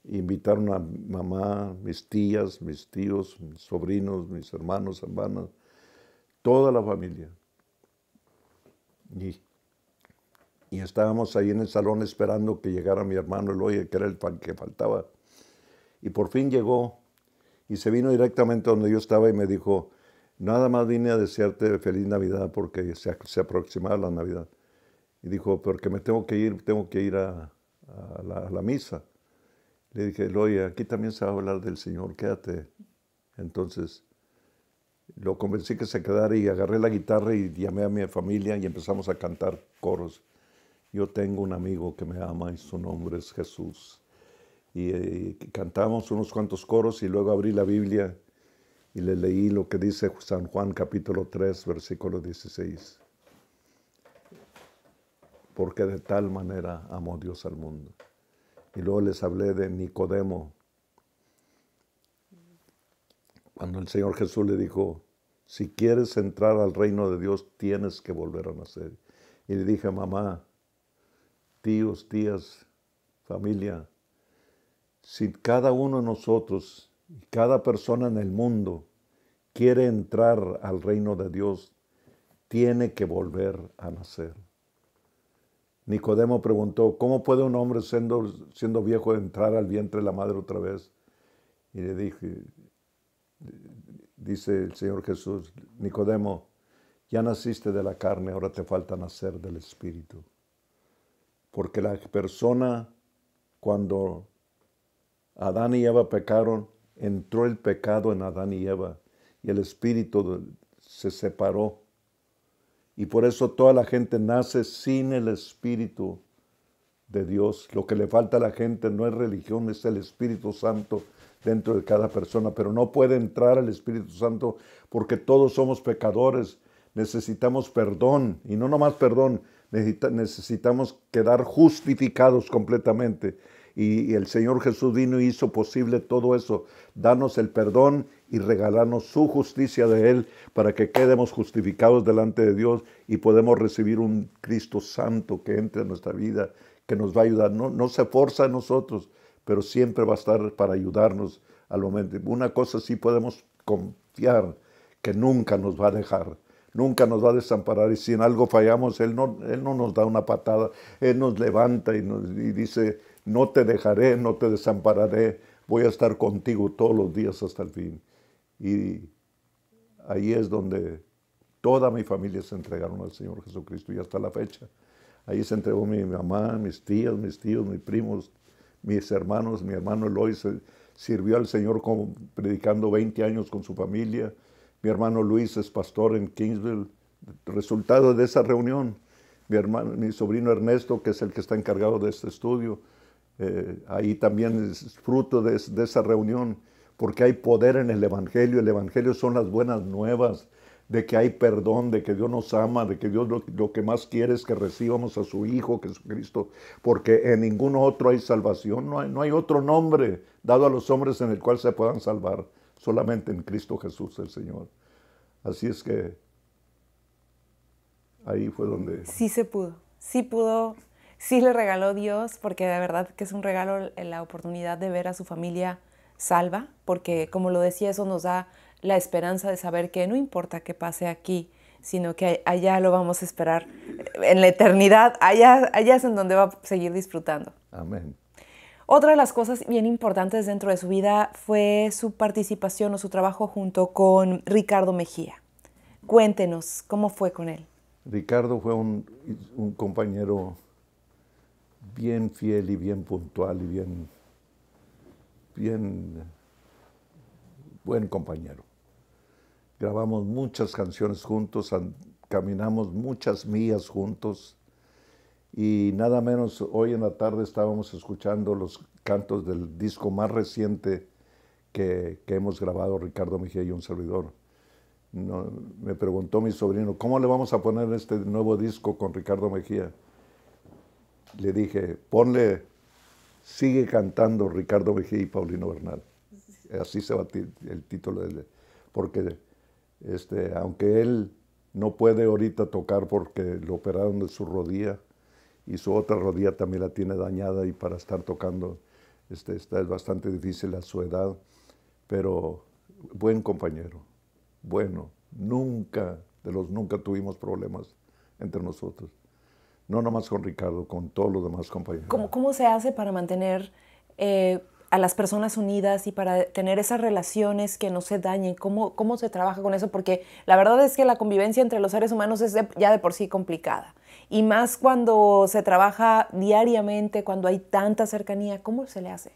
Invitaron a mamá, mis tías, mis tíos, mis sobrinos, mis hermanos, hermanas, toda la familia. Y, estábamos ahí en el salón esperando que llegara mi hermano oye que era el que faltaba. Y por fin llegó y se vino directamente donde yo estaba y me dijo, nada más vine a desearte feliz Navidad porque se, aproximaba la Navidad. Y dijo, porque me tengo que ir, tengo que ir a, la, misa. Le dije, oye, aquí también se va a hablar del Señor, quédate. Entonces, lo convencí que se quedara y agarré la guitarra y llamé a mi familia y empezamos a cantar coros. Yo tengo un amigo que me ama y su nombre es Jesús. y eh, cantamos unos cuantos coros y luego abrí la Biblia y le leí lo que dice San Juan capítulo 3, versículo 16. Porque de tal manera amó Dios al mundo. Y luego les hablé de Nicodemo. Cuando el Señor Jesús le dijo, si quieres entrar al reino de Dios, tienes que volver a nacer. Y le dije, mamá, tíos, tías, familia, si cada uno de nosotros cada persona en el mundo quiere entrar al reino de Dios, tiene que volver a nacer. Nicodemo preguntó, ¿cómo puede un hombre siendo, siendo viejo entrar al vientre de la madre otra vez? Y le dije, dice el Señor Jesús, Nicodemo, ya naciste de la carne, ahora te falta nacer del Espíritu. Porque la persona, cuando Adán y Eva pecaron, entró el pecado en Adán y Eva y el espíritu se separó. Y por eso toda la gente nace sin el espíritu de Dios. Lo que le falta a la gente no es religión, es el Espíritu Santo dentro de cada persona. Pero no puede entrar el Espíritu Santo porque todos somos pecadores. Necesitamos perdón y no nomás perdón, necesitamos quedar justificados completamente y, el Señor Jesús vino y hizo posible todo eso. Danos el perdón y regalarnos su justicia de Él para que quedemos justificados delante de Dios y podemos recibir un Cristo santo que entre en nuestra vida, que nos va a ayudar. No, no se forza a nosotros, pero siempre va a estar para ayudarnos al momento. Una cosa sí podemos confiar, que nunca nos va a dejar. Nunca nos va a desamparar y si en algo fallamos, Él no, él no nos da una patada, Él nos levanta y, nos, y dice, no te dejaré, no te desampararé, voy a estar contigo todos los días hasta el fin. Y ahí es donde toda mi familia se entregaron al Señor Jesucristo y hasta la fecha. Ahí se entregó mi mamá, mis tías, mis tíos, mis primos, mis hermanos, mi hermano Eloy sirvió al Señor como, predicando 20 años con su familia. Mi hermano Luis es pastor en Kingsville. Resultado de esa reunión, mi sobrino Ernesto, que es el que está encargado de este estudio, eh, ahí también es fruto de, esa reunión, porque hay poder en el Evangelio, el Evangelio son las buenas nuevas de que hay perdón, de que Dios nos ama, de que Dios lo, que más quiere es que recibamos a su Hijo Jesucristo, porque en ningún otro hay salvación, no hay, no hay otro nombre dado a los hombres en el cual se puedan salvar, solamente en Cristo Jesús el Señor. Así es que ahí fue donde... Sí se pudo, sí pudo sí le regaló Dios, porque de verdad que es un regalo eh, la oportunidad de ver a su familia salva, porque como lo decía, eso nos da la esperanza de saber que no importa qué pase aquí, sino que allá lo vamos a esperar en la eternidad, allá, allá es en donde va a seguir disfrutando. Amén. Otra de las cosas bien importantes dentro de su vida fue su participación o su trabajo junto con Ricardo Mejía. Cuéntenos, ¿cómo fue con él? Ricardo fue un compañero bien fiel y bien puntual y bien, bien buen compañero. Grabamos muchas canciones juntos, caminamos muchas millas juntos y nada menos hoy en la tarde estábamos escuchando los cantos del disco más reciente que, que hemos grabado Ricardo Mejía y un servidor. No, me preguntó mi sobrino, ¿cómo le vamos a poner este nuevo disco con Ricardo Mejía? le dije, ponle, sigue cantando Ricardo Mejía y Paulino Bernal. Así se va el título del... Porque este, aunque él no puede ahorita tocar porque lo operaron de su rodilla y su otra rodilla también la tiene dañada y para estar tocando este, está, es bastante difícil a su edad, pero buen compañero, bueno, nunca, de los nunca tuvimos problemas entre nosotros. No nomás con Ricardo, con todos los demás compañeros. ¿Cómo, cómo se hace para mantener eh, a las personas unidas y para tener esas relaciones que no se dañen? ¿Cómo, ¿Cómo se trabaja con eso? Porque la verdad es que la convivencia entre los seres humanos es ya de por sí complicada. Y más cuando se trabaja diariamente, cuando hay tanta cercanía, ¿cómo se le hace?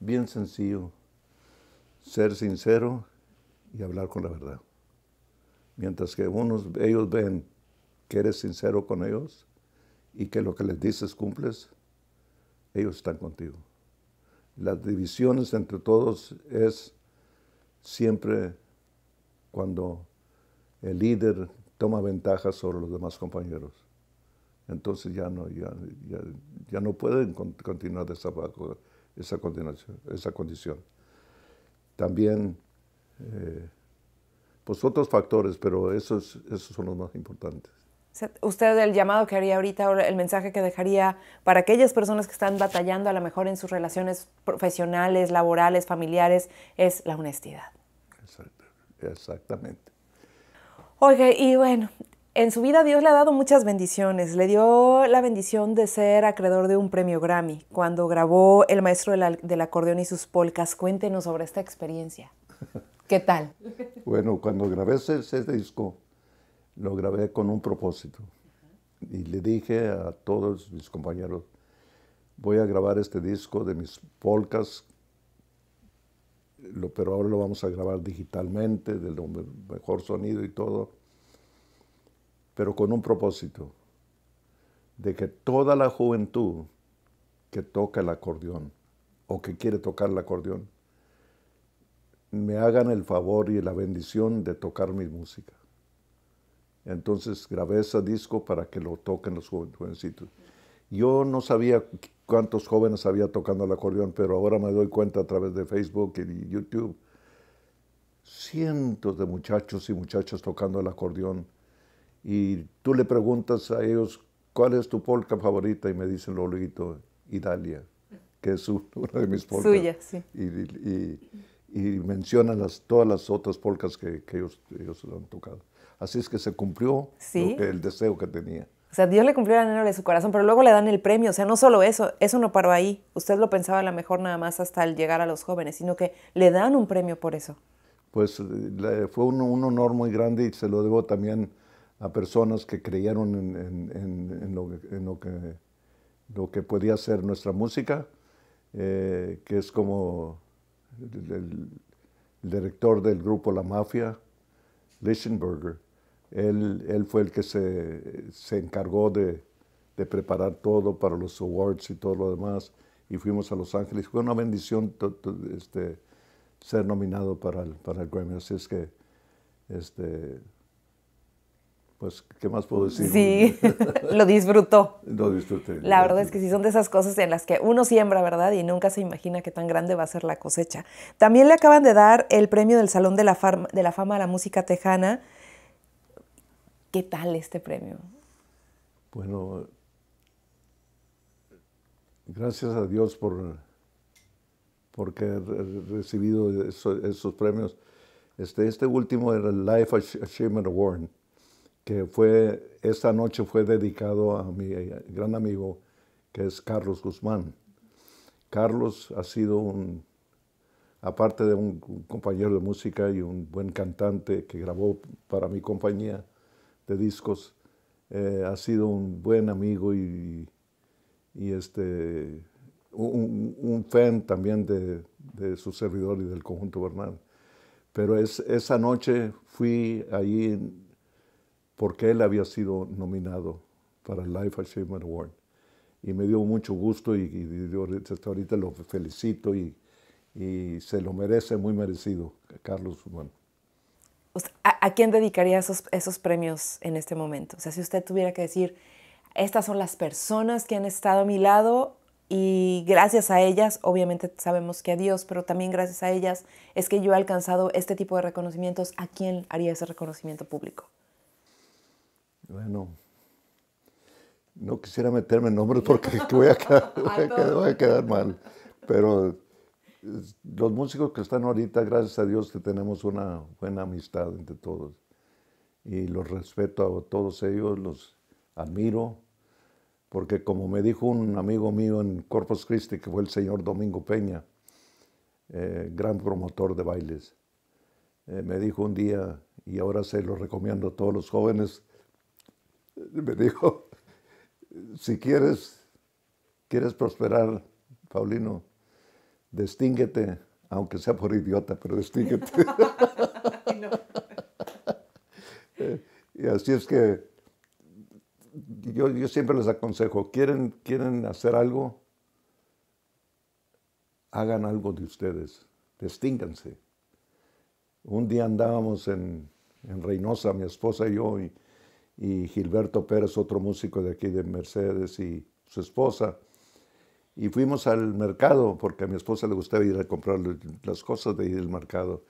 Bien sencillo. Ser sincero y hablar con la verdad. Mientras que unos, ellos ven que eres sincero con ellos, y que lo que les dices cumples, ellos están contigo. Las divisiones entre todos es siempre cuando el líder toma ventaja sobre los demás compañeros. Entonces ya no, ya, ya, no pueden continuar esa, esa, esa condición. También, eh, pues otros factores, pero esos, esos son los más importantes. Usted el llamado que haría ahorita, el mensaje que dejaría para aquellas personas que están batallando a lo mejor en sus relaciones profesionales, laborales, familiares, es la honestidad. Exactamente. Oye, y bueno, en su vida Dios le ha dado muchas bendiciones. Le dio la bendición de ser acreedor de un premio Grammy cuando grabó El Maestro del Acordeón y sus polcas. Cuéntenos sobre esta experiencia. ¿Qué tal? Bueno, cuando grabé ese disco, lo grabé con un propósito. Y le dije a todos mis compañeros, voy a grabar este disco de mis polcas, pero ahora lo vamos a grabar digitalmente, del mejor sonido y todo, pero con un propósito, de que toda la juventud que toca el acordeón o que quiere tocar el acordeón, me hagan el favor y la bendición de tocar mi música. Entonces grabé ese disco para que lo toquen los jovencitos. Yo no sabía cuántos jóvenes había tocando el acordeón, pero ahora me doy cuenta a través de Facebook y YouTube. Cientos de muchachos y muchachas tocando el acordeón. Y tú le preguntas a ellos, ¿cuál es tu polca favorita? Y me dicen, Lolito, Italia, que es una de mis polcas. Suya, sí. Y, mencionan las, todas las otras polcas que, que ellos, ellos han tocado. Así es que se cumplió el deseo que tenía. O sea, Dios le cumplió el anhelo de su corazón, pero luego le dan el premio. O sea, no solo eso, eso no paró ahí. Usted lo pensaba a lo mejor nada más hasta el llegar a los jóvenes, sino que le dan un premio por eso. Pues fue un, honor muy grande y se lo debo también a personas que creyeron en, lo, lo, que, lo que podía ser nuestra música, eh, que es como el director del grupo La Mafia, Lichtenberger él, fue el que se, encargó de, preparar todo para los awards y todo lo demás. Y fuimos a Los Ángeles. Fue una bendición este, ser nominado para el, para el Grammy. Así es que, este, pues, ¿qué más puedo decir? Sí, lo disfrutó. Lo disfruté. La verdad es que sí son de esas cosas en las que uno siembra, ¿verdad? Y nunca se imagina qué tan grande va a ser la cosecha. También le acaban de dar el premio del Salón de la, de la Fama a la Música Tejana ¿Qué tal este premio? Bueno, gracias a Dios por que he recibido esos, premios. Este, este último era el Life Achievement Award, que fue, esta noche fue dedicado a mi gran amigo, que es Carlos Guzmán. Carlos ha sido un, aparte de un compañero de música y un buen cantante que grabó para mi compañía, de este, discos, eh, ha sido un buen amigo y, y este, un, fan también de, de, su servidor y del conjunto Bernal. Pero esa noche fui ahí porque él había sido nominado para el Life Achievement Award. Y me dio mucho gusto y, hasta ahorita lo felicito y, y se lo merece, muy merecido, Carlos. Bueno, pues, ¿a, quién dedicaría esos, premios en este momento? O sea, si usted tuviera que decir, estas son las personas que han estado a mi lado y gracias a ellas, obviamente sabemos que a Dios, pero también gracias a ellas es que yo he alcanzado este tipo de reconocimientos, ¿a quién haría ese reconocimiento público? Bueno, no quisiera meterme en nombres porque voy a quedar, voy a quedar mal, pero los músicos que están ahorita, gracias a Dios que tenemos una buena amistad entre todos. Y los respeto a todos ellos, los admiro, porque como me dijo un amigo mío en Corpus Christi, que fue el señor Domingo Peña, eh, gran promotor de bailes, eh, me dijo un día, y ahora se lo recomiendo a todos los jóvenes, me dijo, si quieres, quieres prosperar, Paulino, destínguete, aunque sea por idiota, pero destínguete. Eh, y así es que yo, siempre les aconsejo, ¿quieren, quieren hacer algo, hagan algo de ustedes, destínganse. Un día andábamos en, en Reynosa, mi esposa y yo, y Gilberto Pérez, otro músico de aquí de Mercedes, y su esposa, y fuimos al mercado, porque a mi esposa le gustaba ir a comprar las cosas de ir al mercado.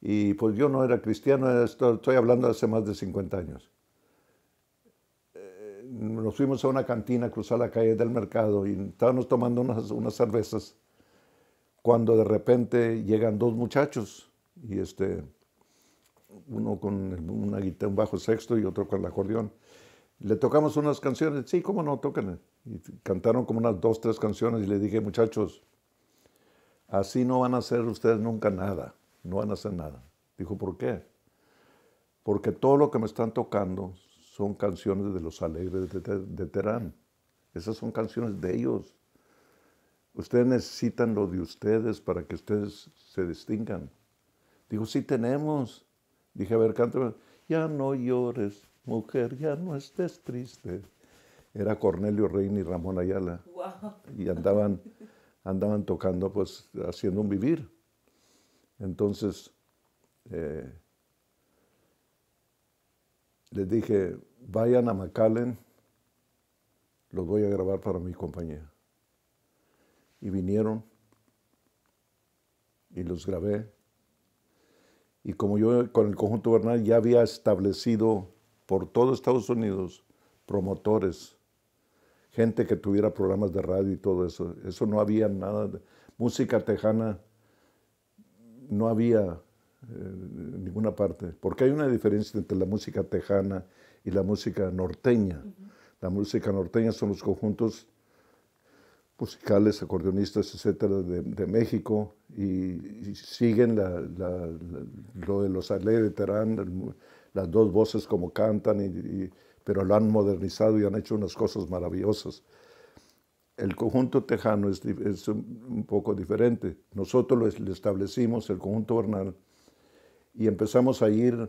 Y pues yo no era cristiano, estoy hablando de hace más de 50 años. Eh, nos fuimos a una cantina cruzar la calle del mercado y estábamos tomando unas, unas cervezas cuando de repente llegan dos muchachos y este, uno con una guitarra, un bajo sexto y otro con el acordeón. Le tocamos unas canciones, sí, cómo no, tocan. Y cantaron como unas dos, tres canciones y le dije, muchachos, así no van a hacer ustedes nunca nada, no van a hacer nada. Dijo, ¿por qué? Porque todo lo que me están tocando son canciones de los alegres de, Teherán. Terán. Esas son canciones de ellos. Ustedes necesitan lo de ustedes para que ustedes se distingan. Dijo, sí tenemos. Dije, a ver, cántame. Ya no llores, mujer, ya no estés triste era Cornelio Reina y Ramón Ayala. Y andaban, andaban tocando, pues haciendo un vivir. Entonces, eh, les dije, vayan a McAllen, los voy a grabar para mi compañía. Y vinieron y los grabé. Y como yo con el conjunto Bernal ya había establecido por todo Estados Unidos promotores, gente que tuviera programas de radio y todo eso. Eso no había nada. De, música tejana no había eh, ninguna parte. Porque hay una diferencia entre la música tejana y la música norteña. La música norteña son los conjuntos musicales, acordeonistas, etcétera, de, México y, siguen lo de los Ale de Terán, las dos voces como cantan y pero lo han modernizado y han hecho unas cosas maravillosas. El conjunto tejano es, un poco diferente. Nosotros lo establecimos el conjunto Bernal y empezamos a ir,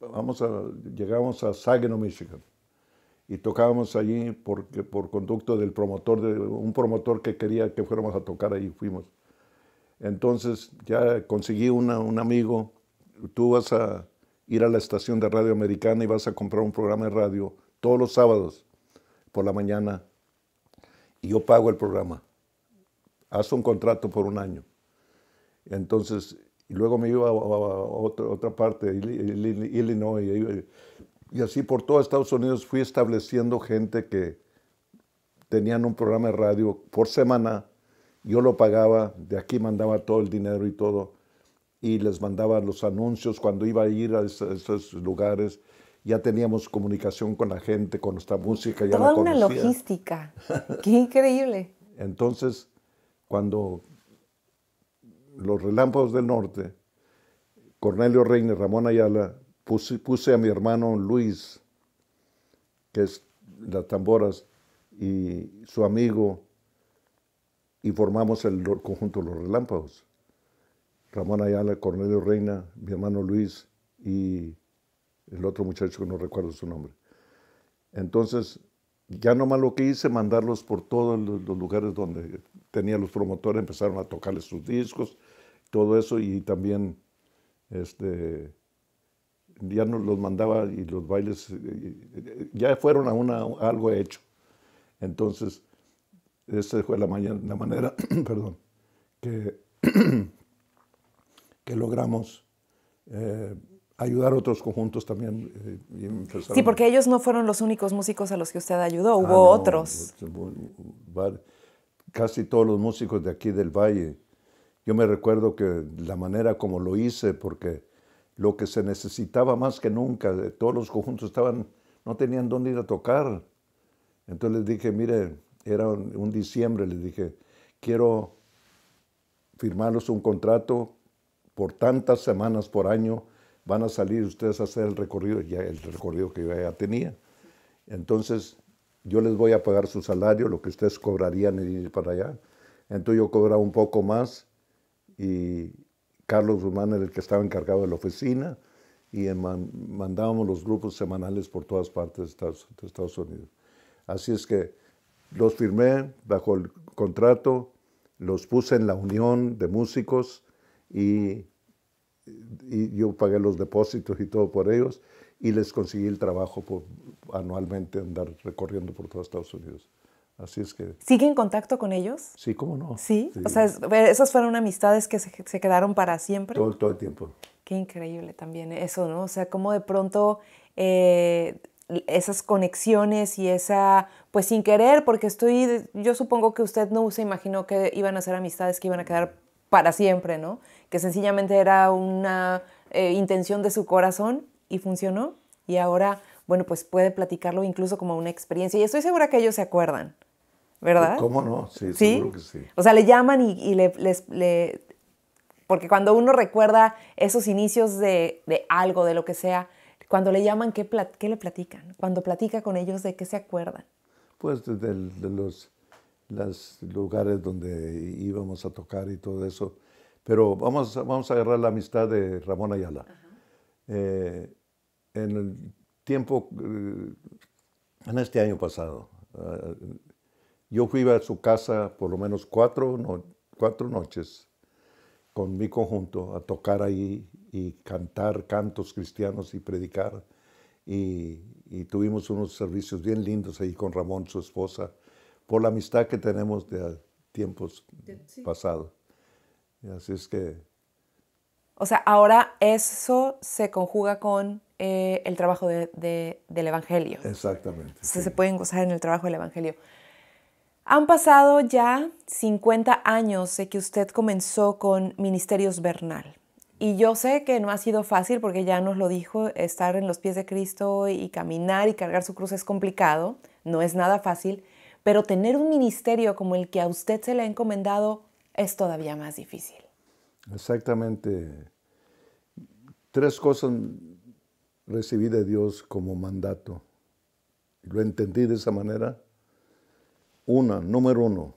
vamos a, llegamos a Saginaw, Michigan, y tocábamos allí porque, por conducto del promotor, de, un promotor que quería que fuéramos a tocar ahí, fuimos. Entonces ya conseguí un amigo, tú vas a, ir a la estación de radio americana y vas a comprar un programa de radio todos los sábados por la mañana y yo pago el programa. Haz un contrato por un año. Entonces, y luego me iba a, otra, otra, parte, Illinois, y así por todo Estados Unidos fui estableciendo gente que tenían un programa de radio por semana, yo lo pagaba, de aquí mandaba todo el dinero y todo, y les mandaba los anuncios cuando iba a ir a esos, lugares. Ya teníamos comunicación con la gente, con nuestra música. Ya Toda una logística. Qué increíble. Entonces, cuando los relámpagos del norte, Cornelio Reina y Ramón Ayala, puse, puse a mi hermano Luis, que es las tamboras, y su amigo, y formamos el conjunto Los Relámpagos. Ramón Ayala, Cornelio Reina, mi hermano Luis y el otro muchacho que no recuerdo su nombre. Entonces, ya nomás lo que hice, mandarlos por todos los lugares donde tenía los promotores, empezaron a tocarles sus discos, todo eso, y también este, ya nos los mandaba y los bailes eh, eh, ya fueron a, una, algo hecho. Entonces, esa fue la, la manera perdón, que que logramos eh, ayudar a otros conjuntos también. Eh, sí, porque ellos no fueron los únicos músicos a los que usted ayudó, ah, hubo otros. Casi todos los músicos de aquí del Valle. Yo me recuerdo que la manera como lo hice, porque lo que se necesitaba más que nunca, todos los conjuntos estaban, no tenían dónde ir a tocar. Entonces les dije, mire, era un, un diciembre, les dije, quiero firmarlos un contrato por tantas semanas por año van a salir ustedes a hacer el recorrido, ya el recorrido que yo ya tenía. Entonces, yo les voy a pagar su salario, lo que ustedes cobrarían en ir para allá. Entonces yo cobraba un poco más y Carlos Rumán era el que estaba encargado de la oficina y mandábamos los grupos semanales por todas partes de Estados, Unidos. Así es que los firmé bajo el contrato, los puse en la unión de músicos y, yo pagué los depósitos y todo por ellos y les conseguí el trabajo por, anualmente andar recorriendo por todo Estados Unidos. Así es que... ¿Sigue en contacto con ellos? Sí, cómo no. ¿Sí? O sea, esas fueron amistades que se, quedaron para siempre. Todo, el tiempo. Qué increíble también eso, ¿no? O sea, cómo de pronto eh, esas conexiones y esa, pues sin querer, porque estoy, yo supongo que usted no se imaginó que iban a ser amistades que iban a quedar para siempre, ¿no? que sencillamente era una eh, intención de su corazón y funcionó. Y ahora, bueno, pues puede platicarlo incluso como una experiencia. Y estoy segura que ellos se acuerdan, ¿verdad? Pues, ¿Cómo no? Sí, ¿Sí? seguro que sí. O sea, le llaman y, le, les, Porque cuando uno recuerda esos inicios de, algo, de lo que sea, cuando le llaman, ¿qué, le platican? Cuando platica con ellos, ¿de qué se acuerdan? Pues de, los, los, lugares donde íbamos a tocar y todo eso. Pero vamos, vamos a agarrar la amistad de Ramón Ayala. Eh, en el tiempo, eh, en este año pasado, eh, yo fui a su casa por lo menos cuatro, cuatro noches con mi conjunto a tocar ahí y cantar cantos cristianos y predicar. Y, tuvimos unos servicios bien lindos ahí con Ramón, su esposa, por la amistad que tenemos de tiempos pasados. Y así es que... O sea, ahora eso se conjuga con eh, el trabajo de, del Evangelio. Exactamente. Se pueden gozar en el trabajo del Evangelio. Han pasado ya 50 años de que usted comenzó con Ministerios Bernal. Y yo sé que no ha sido fácil porque ya nos lo dijo, estar en los pies de Cristo y caminar y cargar su cruz es complicado, no es nada fácil, pero tener un ministerio como el que a usted se le ha encomendado es todavía más difícil. Exactamente. Tres cosas recibí de Dios como mandato. Lo entendí de esa manera. Una, número uno,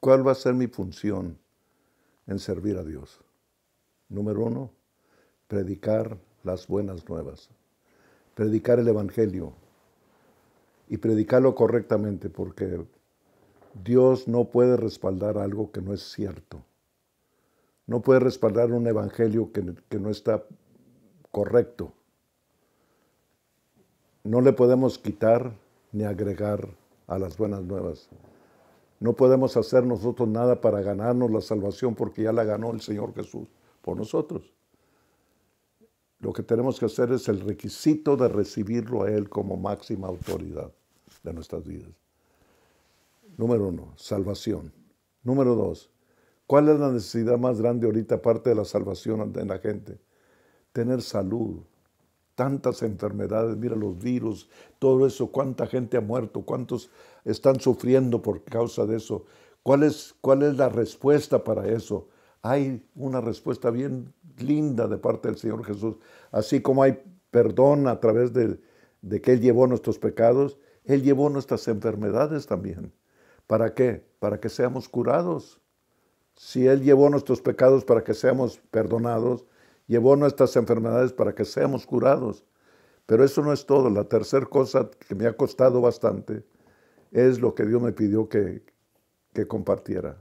¿cuál va a ser mi función en servir a Dios? Número uno, predicar las buenas nuevas, predicar el Evangelio y predicarlo correctamente, porque Dios no puede respaldar algo que no es cierto. No puede respaldar un evangelio que, no está correcto. No le podemos quitar ni agregar a las buenas nuevas. No podemos hacer nosotros nada para ganarnos la salvación porque ya la ganó el Señor Jesús por nosotros. Lo que tenemos que hacer es el requisito de recibirlo a Él como máxima autoridad de nuestras vidas. Número uno, salvación. Número dos, ¿cuál es la necesidad más grande ahorita aparte de la salvación en la gente? Tener salud. Tantas enfermedades, mira los virus, todo eso, cuánta gente ha muerto, cuántos están sufriendo por causa de eso. ¿Cuál es, cuál es la respuesta para eso? Hay una respuesta bien linda de parte del Señor Jesús. Así como hay perdón a través de, de que Él llevó nuestros pecados, Él llevó nuestras enfermedades también. ¿Para qué? Para que seamos curados. Si Él llevó nuestros pecados para que seamos perdonados, llevó nuestras enfermedades para que seamos curados. Pero eso no es todo. La tercera cosa que me ha costado bastante es lo que Dios me pidió que, que compartiera.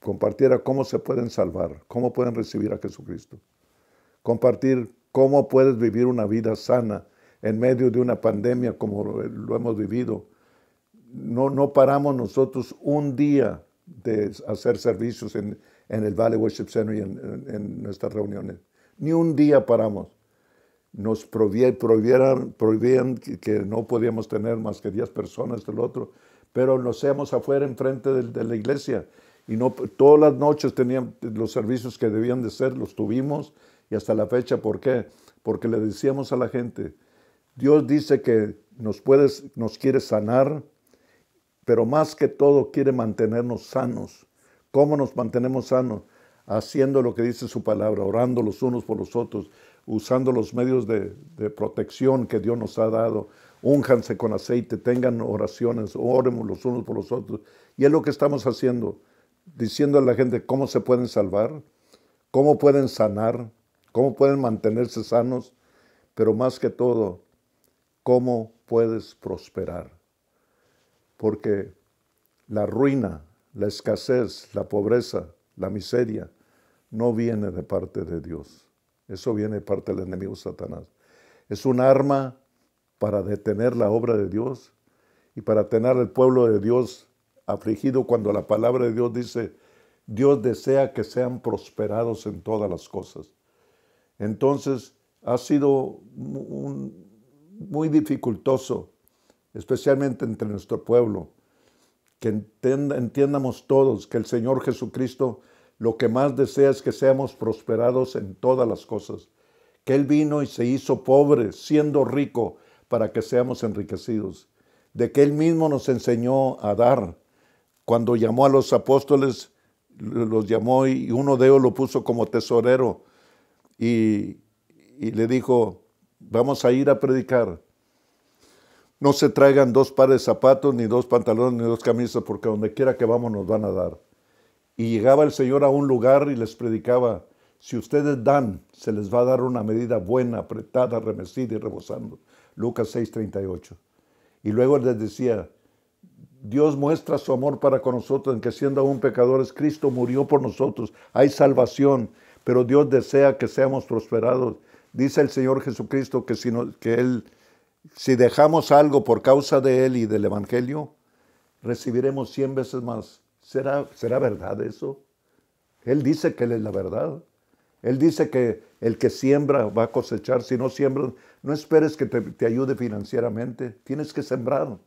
Compartiera cómo se pueden salvar, cómo pueden recibir a Jesucristo. Compartir cómo puedes vivir una vida sana en medio de una pandemia como lo hemos vivido, no, paramos nosotros un día de hacer servicios en, el Valley Worship Center y en, en, nuestras reuniones. Ni un día paramos. Nos prohibían que, que, no podíamos tener más que 10 personas del otro, pero nos hacíamos afuera enfrente de, de la iglesia. Y no, todas las noches tenían los servicios que debían de ser, los tuvimos y hasta la fecha. ¿Por qué? Porque le decíamos a la gente, Dios dice que nos, puedes, nos quiere sanar, pero más que todo quiere mantenernos sanos. ¿Cómo nos mantenemos sanos? Haciendo lo que dice su palabra, orando los unos por los otros, usando los medios de, protección que Dios nos ha dado. Únjanse con aceite, tengan oraciones, oremos los unos por los otros. Y es lo que estamos haciendo, diciendo a la gente cómo se pueden salvar, cómo pueden sanar, cómo pueden mantenerse sanos, pero más que todo, cómo puedes prosperar porque la ruina, la escasez, la pobreza, la miseria, no viene de parte de Dios. Eso viene de parte del enemigo Satanás. Es un arma para detener la obra de Dios y para tener al pueblo de Dios afligido cuando la palabra de Dios dice, Dios desea que sean prosperados en todas las cosas. Entonces ha sido muy dificultoso especialmente entre nuestro pueblo, que entienda, entiendamos todos que el Señor Jesucristo lo que más desea es que seamos prosperados en todas las cosas, que Él vino y se hizo pobre siendo rico para que seamos enriquecidos, de que Él mismo nos enseñó a dar. Cuando llamó a los apóstoles, los llamó y uno de ellos lo puso como tesorero y le dijo, vamos a ir a predicar no se traigan dos pares de zapatos, ni dos pantalones, ni dos camisas, porque donde quiera que vamos nos van a dar. Y llegaba el Señor a un lugar y les predicaba, si ustedes dan, se les va a dar una medida buena, apretada, remecida y rebosando. Lucas 6:38. Y luego les decía, Dios muestra su amor para con nosotros en que siendo aún pecadores, Cristo murió por nosotros. Hay salvación, pero Dios desea que seamos prosperados. Dice el Señor Jesucristo que, si no, que Él si dejamos algo por causa de Él y del Evangelio, recibiremos cien veces más. ¿Será, ¿Será verdad eso? Él dice que Él es la verdad. Él dice que el que siembra va a cosechar. Si no siembra, no esperes que te, ayude financieramente. Tienes que sembrar.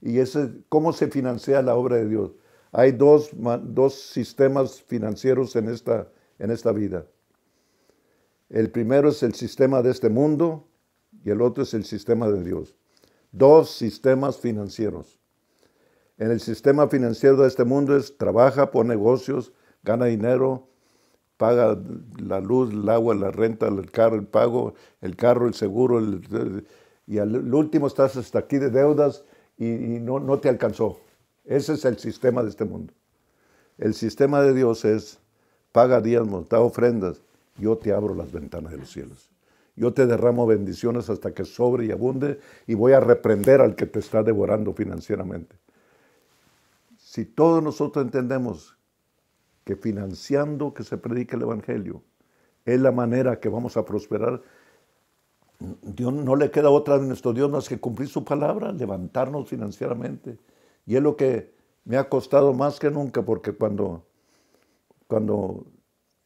Y ese, ¿cómo se financia la obra de Dios? Hay dos, dos sistemas financieros en esta, en esta vida. El primero es el sistema de este mundo y el otro es el sistema de Dios. Dos sistemas financieros. En el sistema financiero de este mundo es trabaja por negocios, gana dinero, paga la luz, el agua, la renta, el carro, el pago, el carro, el seguro, y al último estás hasta aquí de deudas y, no, no te alcanzó. Ese es el sistema de este mundo. El sistema de Dios es paga días, monta ofrendas, yo te abro las ventanas de los cielos. Yo te derramo bendiciones hasta que sobre y abunde y voy a reprender al que te está devorando financieramente. Si todos nosotros entendemos que financiando que se predique el Evangelio es la manera que vamos a prosperar, Dios no le queda otra a nuestro Dios más que cumplir su palabra, levantarnos financieramente. Y es lo que me ha costado más que nunca, porque cuando, cuando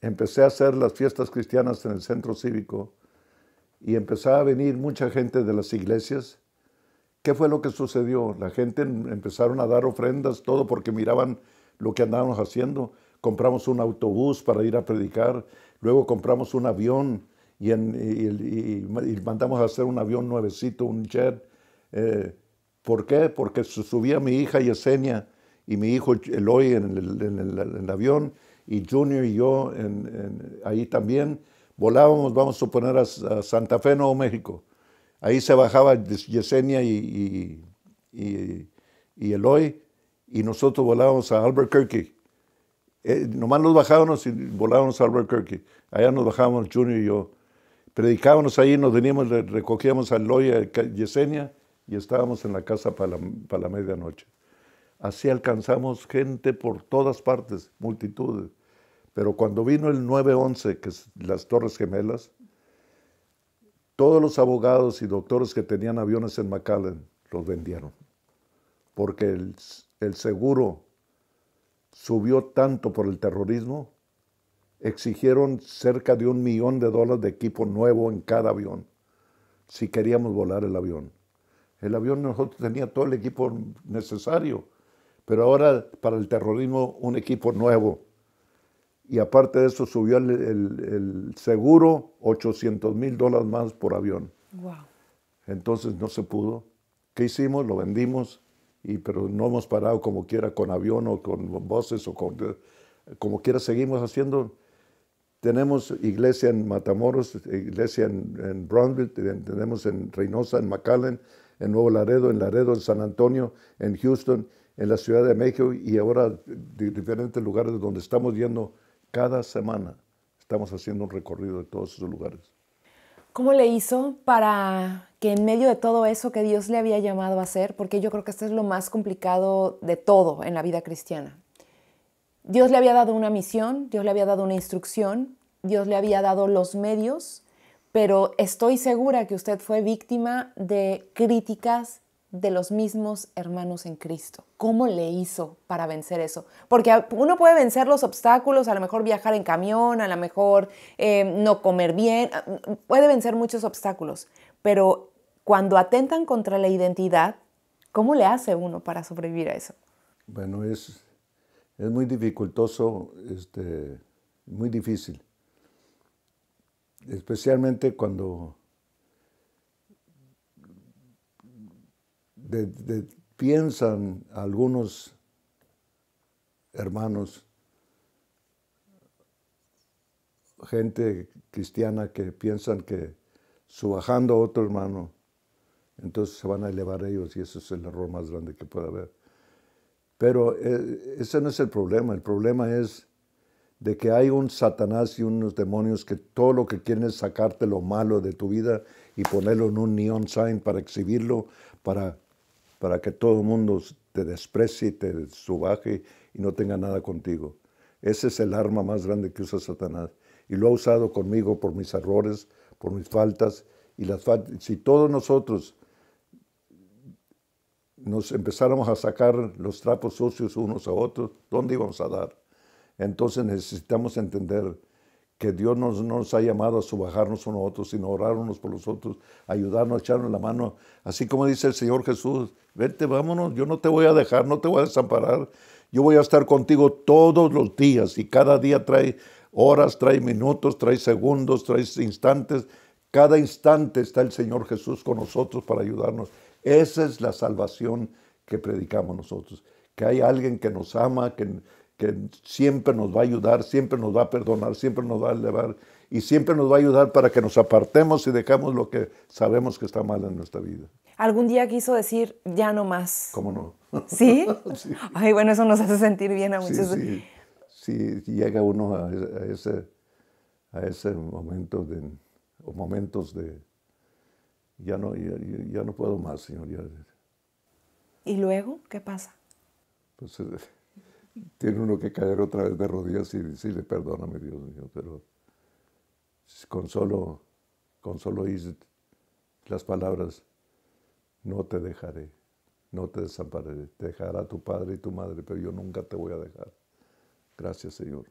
empecé a hacer las fiestas cristianas en el centro cívico, y empezaba a venir mucha gente de las iglesias. ¿Qué fue lo que sucedió? La gente em, empezaron a dar ofrendas, todo porque miraban lo que andábamos haciendo. Compramos un autobús para ir a predicar, luego compramos un avión y, mandamos a hacer un avión nuevecito, un jet. Eh, ¿Por qué? Porque subía mi hija Yesenia y mi hijo Eloy en el, en el avión y Junior y yo ahí también volábamos, vamos a suponer, a, Santa Fe, Nuevo México. Ahí se bajaba Yesenia y, y, y, y Eloy, y nosotros volábamos a Albuquerque. Eh, nomás nos bajábamos y volábamos a Albuquerque. Allá nos bajábamos Junior y yo. Predicábamos ahí, nos veníamos, recogíamos a Eloy, a Yesenia, y estábamos en la casa para para la medianoche. Así alcanzamos gente por todas partes, multitudes. Pero cuando vino el 911, que es las Torres Gemelas, todos los abogados y doctores que tenían aviones en McAllen los vendieron. Porque el, el seguro subió tanto por el terrorismo, exigieron cerca de un millón de dólares de equipo nuevo en cada avión, si queríamos volar el avión. El avión nosotros tenía todo el equipo necesario, pero ahora para el terrorismo un equipo nuevo y aparte de eso subió el, el, seguro 800 mil dólares más por avión. Entonces no se pudo. ¿Qué hicimos? Lo vendimos, y, pero no hemos parado como quiera con avión o con buses o con, como quiera seguimos haciendo. Tenemos iglesia en Matamoros, iglesia en, en Brownville, tenemos en Reynosa, en McAllen, en Nuevo Laredo, en Laredo, en San Antonio, en Houston, en la Ciudad de México y ahora diferentes lugares donde estamos yendo cada semana estamos haciendo un recorrido de todos esos lugares. ¿Cómo le hizo para que en medio de todo eso que Dios le había llamado a hacer, porque yo creo que esto es lo más complicado de todo en la vida cristiana, Dios le había dado una misión, Dios le había dado una instrucción, Dios le había dado los medios, pero estoy segura que usted fue víctima de críticas, de los mismos hermanos en Cristo. ¿Cómo le hizo para vencer eso? Porque uno puede vencer los obstáculos, a lo mejor viajar en camión, a lo mejor eh, no comer bien, puede vencer muchos obstáculos, pero cuando atentan contra la identidad, ¿cómo le hace uno para sobrevivir a eso? Bueno, es, es muy dificultoso, este, muy difícil, especialmente cuando piensan algunos hermanos, gente cristiana que piensan que subajando a otro hermano, entonces se van a elevar ellos y eso es el error más grande que puede haber. Pero eh, ese no es el problema, el problema es de que hay un Satanás y unos demonios que todo lo que quieren es sacarte lo malo de tu vida y ponerlo en un neon sign para exhibirlo, para para que todo el mundo te desprecie, te subaje y no tenga nada contigo. Ese es el arma más grande que usa Satanás. Y lo ha usado conmigo por mis errores, por mis faltas. Y las faltas. si todos nosotros nos empezáramos a sacar los trapos sucios unos a otros, ¿dónde íbamos a dar? Entonces necesitamos entender que Dios no nos ha llamado a subajarnos unos a otros, sino a orar unos por los otros, ayudarnos, echarnos la mano. Así como dice el Señor Jesús, vete, vámonos, yo no te voy a dejar, no te voy a desamparar. Yo voy a estar contigo todos los días y cada día trae horas, trae minutos, trae segundos, trae instantes. Cada instante está el Señor Jesús con nosotros para ayudarnos. Esa es la salvación que predicamos nosotros. Que hay alguien que nos ama, que que siempre nos va a ayudar, siempre nos va a perdonar, siempre nos va a elevar y siempre nos va a ayudar para que nos apartemos y dejamos lo que sabemos que está mal en nuestra vida. ¿Algún día quiso decir ya no más? ¿Cómo no? ¿Sí? Ay, bueno, eso nos hace sentir bien a muchos. Sí, sí. llega uno e, a, ese, a ese momento de, o momentos de ya no, ya, no puedo más, señor. ¿Y luego qué pasa? Pues eh, tiene uno que caer otra vez de rodillas y decirle, perdóname Dios mío, pero con solo, con solo las palabras, no te dejaré, no te desampararé, te dejará tu padre y tu madre, pero yo nunca te voy a dejar. Gracias Señor,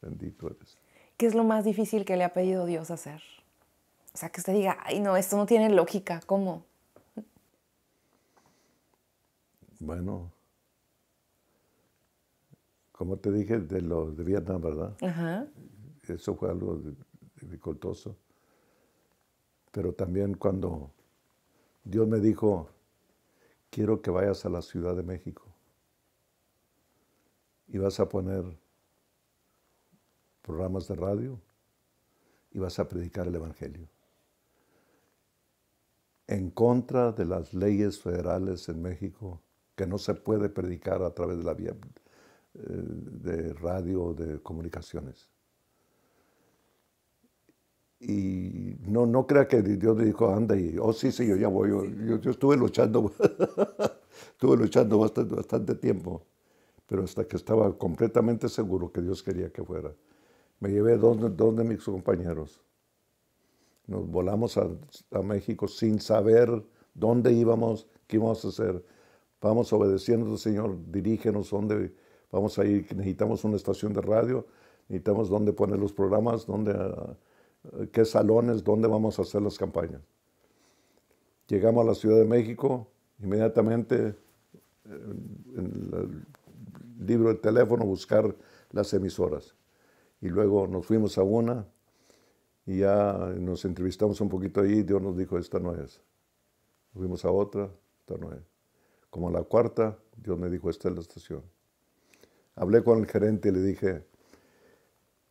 bendito eres. ¿Qué es lo más difícil que le ha pedido Dios hacer? O sea, que usted diga, ay no, esto no tiene lógica, ¿cómo? Bueno, como te dije, de, los de Vietnam, ¿verdad? Eso fue algo dificultoso. Pero también cuando Dios me dijo, quiero que vayas a la Ciudad de México y vas a poner programas de radio y vas a predicar el Evangelio. En contra de las leyes federales en México, que no se puede predicar a través de la, eh, de radio, de comunicaciones. Y no, no crea que Dios le dijo, anda y, oh sí, sí, yo ya voy. Yo, estuve luchando, estuve luchando bastante, bastante tiempo, pero hasta que estaba completamente seguro que Dios quería que fuera. Me llevé donde dos de mis compañeros. Nos volamos a, México sin saber dónde íbamos, qué íbamos a hacer. Vamos obedeciendo, al Señor, dirígenos dónde vamos a ir, necesitamos una estación de radio, necesitamos dónde poner los programas, dónde, eh, qué salones, dónde vamos a hacer las campañas. Llegamos a la Ciudad de México, inmediatamente eh, en el libro de teléfono buscar las emisoras. Y luego nos fuimos a una y ya nos entrevistamos un poquito ahí y Dios nos dijo, esta no es. Fuimos a otra, esta no es. Como a la cuarta, Dios me dijo, esta es la estación. Hablé con el gerente y le dije,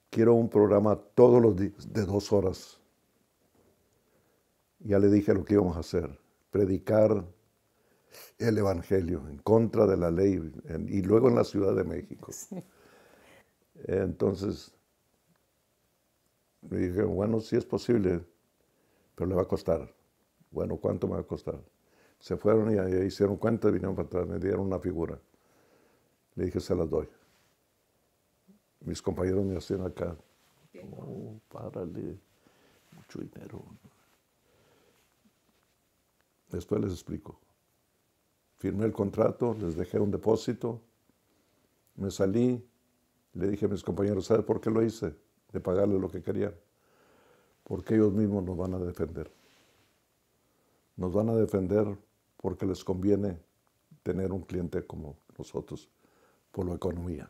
quiero un programa todos los días de dos horas. Ya le dije lo que íbamos a hacer, predicar el Evangelio en contra de la ley y luego en la Ciudad de México. Entonces, le dije, bueno, sí es posible, pero le va a costar. Bueno, ¿cuánto me va a costar? Se fueron y, y hicieron cuenta y vinieron para atrás, me dieron una figura. Le dije, se las doy. Mis compañeros me hacían acá, oh, párale, mucho dinero. Después les explico. Firmé el contrato, les dejé un depósito, me salí, le dije a mis compañeros, ¿sabe por qué lo hice? De pagarle lo que querían. Porque ellos mismos nos van a defender. Nos van a defender porque les conviene tener un cliente como nosotros por la economía.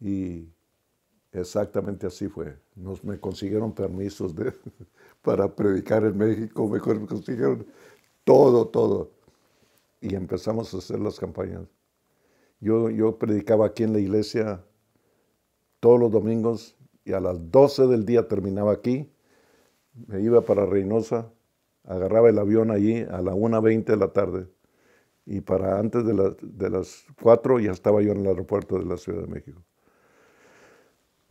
Y exactamente así fue. Nos, me consiguieron permisos de, para predicar en México, mejor me consiguieron todo, todo. Y empezamos a hacer las campañas. Yo, yo predicaba aquí en la iglesia todos los domingos y a las 12 del día terminaba aquí. Me iba para Reynosa, agarraba el avión allí a la 1.20 de la tarde y para antes de, de las 4 ya estaba yo en el aeropuerto de la Ciudad de México.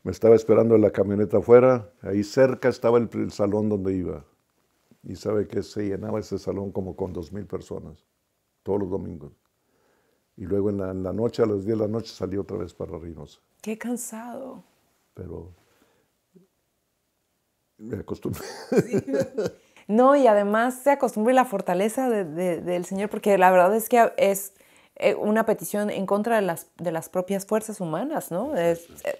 Me estaba esperando en la camioneta afuera, ahí cerca estaba el, salón donde iba. Y sabe que se llenaba ese salón como con dos mil personas, todos los domingos. Y luego en la, noche, a las 10 de la noche, salí otra vez para Reynosa. Qué cansado. Pero me acostumbré. No, y además se acostumbre la fortaleza del Señor, porque la verdad es que es eh, una petición en contra de las, propias fuerzas humanas, ¿no? Es eh,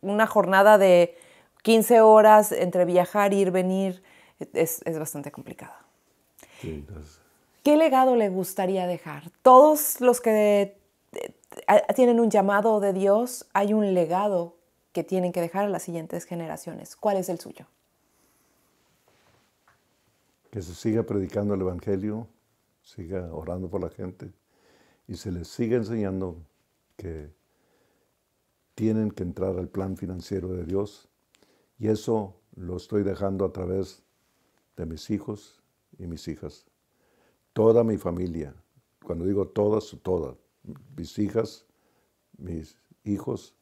una jornada de 15 horas entre viajar, ir, venir, es, es bastante complicada. ¿Qué legado le gustaría dejar? Todos los que eh, tienen un llamado de Dios, hay un legado que tienen que dejar a las siguientes generaciones. ¿Cuál es el suyo? que se siga predicando el Evangelio, siga orando por la gente y se les siga enseñando que tienen que entrar al plan financiero de Dios. Y eso lo estoy dejando a través de mis hijos y mis hijas. Toda mi familia, cuando digo todas, todas, mis hijas, mis hijos,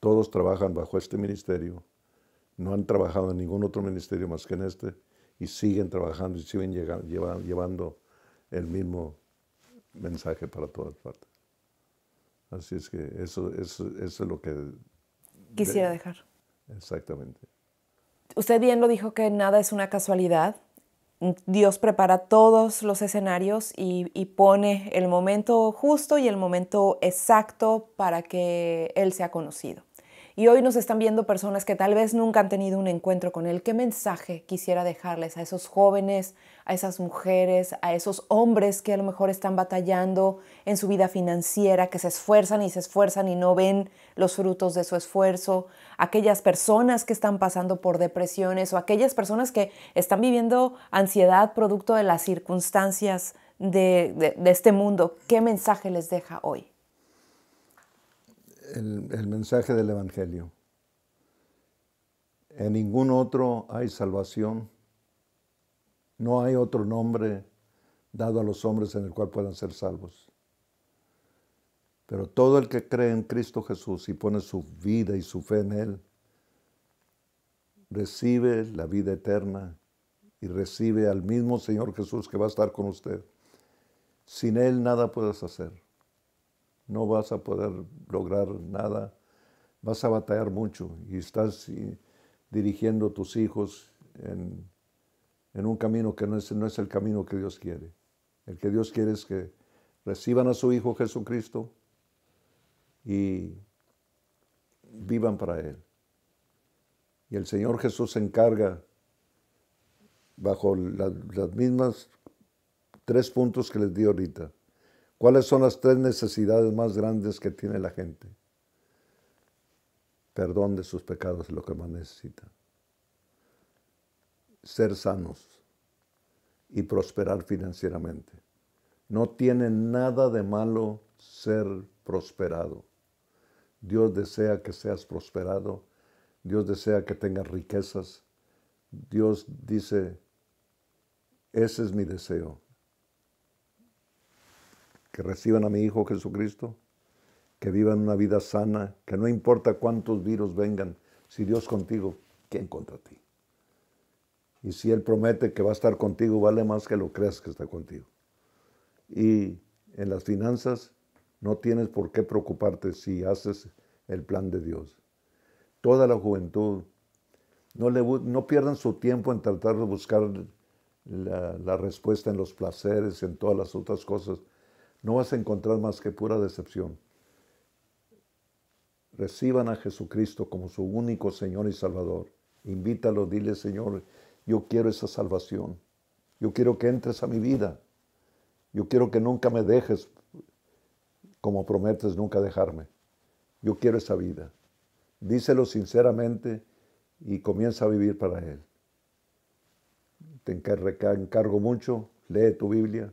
todos trabajan bajo este ministerio. No han trabajado en ningún otro ministerio más que en este y siguen trabajando y siguen llevando el mismo mensaje para todas partes. Así es que eso, es lo que... Quisiera dejar. Exactamente. Usted bien lo dijo que nada es una casualidad. Dios prepara todos los escenarios y, pone el momento justo y el momento exacto para que Él sea conocido y hoy nos están viendo personas que tal vez nunca han tenido un encuentro con Él. ¿Qué mensaje quisiera dejarles a esos jóvenes, a esas mujeres, a esos hombres que a lo mejor están batallando en su vida financiera, que se esfuerzan y se esfuerzan y no ven los frutos de su esfuerzo, aquellas personas que están pasando por depresiones o aquellas personas que están viviendo ansiedad producto de las circunstancias de, este mundo? ¿Qué mensaje les deja hoy? el, mensaje del Evangelio. En ningún otro hay salvación. No hay otro nombre dado a los hombres en el cual puedan ser salvos. Pero todo el que cree en Cristo Jesús y pone su vida y su fe en Él, recibe la vida eterna y recibe al mismo Señor Jesús que va a estar con usted. Sin Él nada puedes hacer no vas a poder lograr nada, vas a batallar mucho y estás eh, dirigiendo a tus hijos en, un camino que no es, el camino que Dios quiere. El que Dios quiere es que reciban a su Hijo Jesucristo y vivan para Él. Y el Señor Jesús se encarga, bajo las mismas tres puntos que les di ahorita, ¿Cuáles son las tres necesidades más grandes que tiene la gente? Perdón de sus pecados es lo que más necesita. Ser sanos y prosperar financieramente. No tiene nada de malo ser prosperado. Dios desea que seas prosperado. Dios desea que tengas riquezas. Dios dice, ese es mi deseo, que reciban a mi Hijo Jesucristo, que vivan una vida sana, que no importa cuántos virus vengan, si Dios contigo, ¿quién contra ti? Y si Él promete que va a estar contigo, vale más que lo creas que está contigo. Y en las finanzas no tienes por qué preocuparte si haces el plan de Dios. Toda la juventud, no, le, no pierdan su tiempo en tratar de buscar la, la respuesta en los placeres, en todas las otras cosas no vas a encontrar más que pura decepción. Reciban a Jesucristo como su único Señor y Salvador. Invítalo, dile Señor, yo quiero esa salvación. Yo quiero que entres a mi vida. Yo quiero que nunca me dejes como prometes nunca dejarme. Yo quiero esa vida. Díselo sinceramente y comienza a vivir para Él. Te encargo mucho, lee tu Biblia,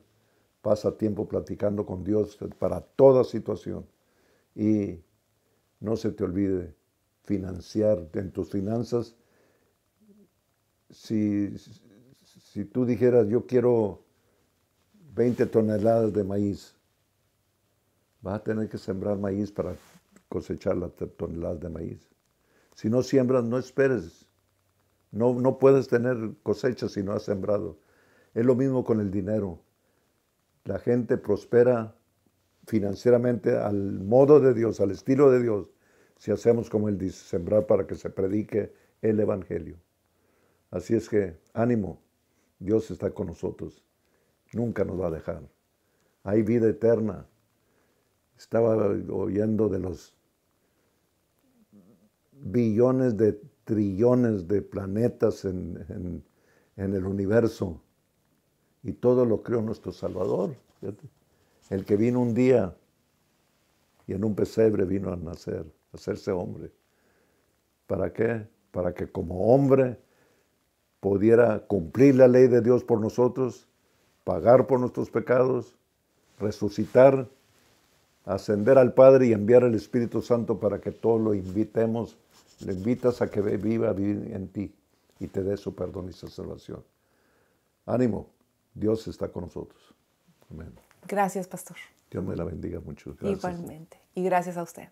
pasa tiempo platicando con Dios para toda situación. Y no se te olvide financiar en tus finanzas. Si, tú dijeras, yo quiero 20 toneladas de maíz, vas a tener que sembrar maíz para cosechar las toneladas de maíz. Si no siembras, no esperes. No, no puedes tener cosecha si no has sembrado. Es lo mismo con el dinero la gente prospera financieramente al modo de Dios, al estilo de Dios, si hacemos como Él dice, sembrar para que se predique el Evangelio. Así es que ánimo, Dios está con nosotros, nunca nos va a dejar. Hay vida eterna. Estaba oyendo de los billones de trillones de planetas en, en el universo y todo lo creó nuestro Salvador. El que vino un día y en un pesebre vino a nacer, a hacerse hombre. ¿Para qué? Para que como hombre pudiera cumplir la ley de Dios por nosotros, pagar por nuestros pecados, resucitar, ascender al Padre y enviar el Espíritu Santo para que todos lo invitemos, le invitas a que viva, viva en ti y te dé su perdón y su salvación. Ánimo. Dios está con nosotros. Amén. Gracias, pastor. Dios me la bendiga mucho. Igualmente. Y gracias a usted.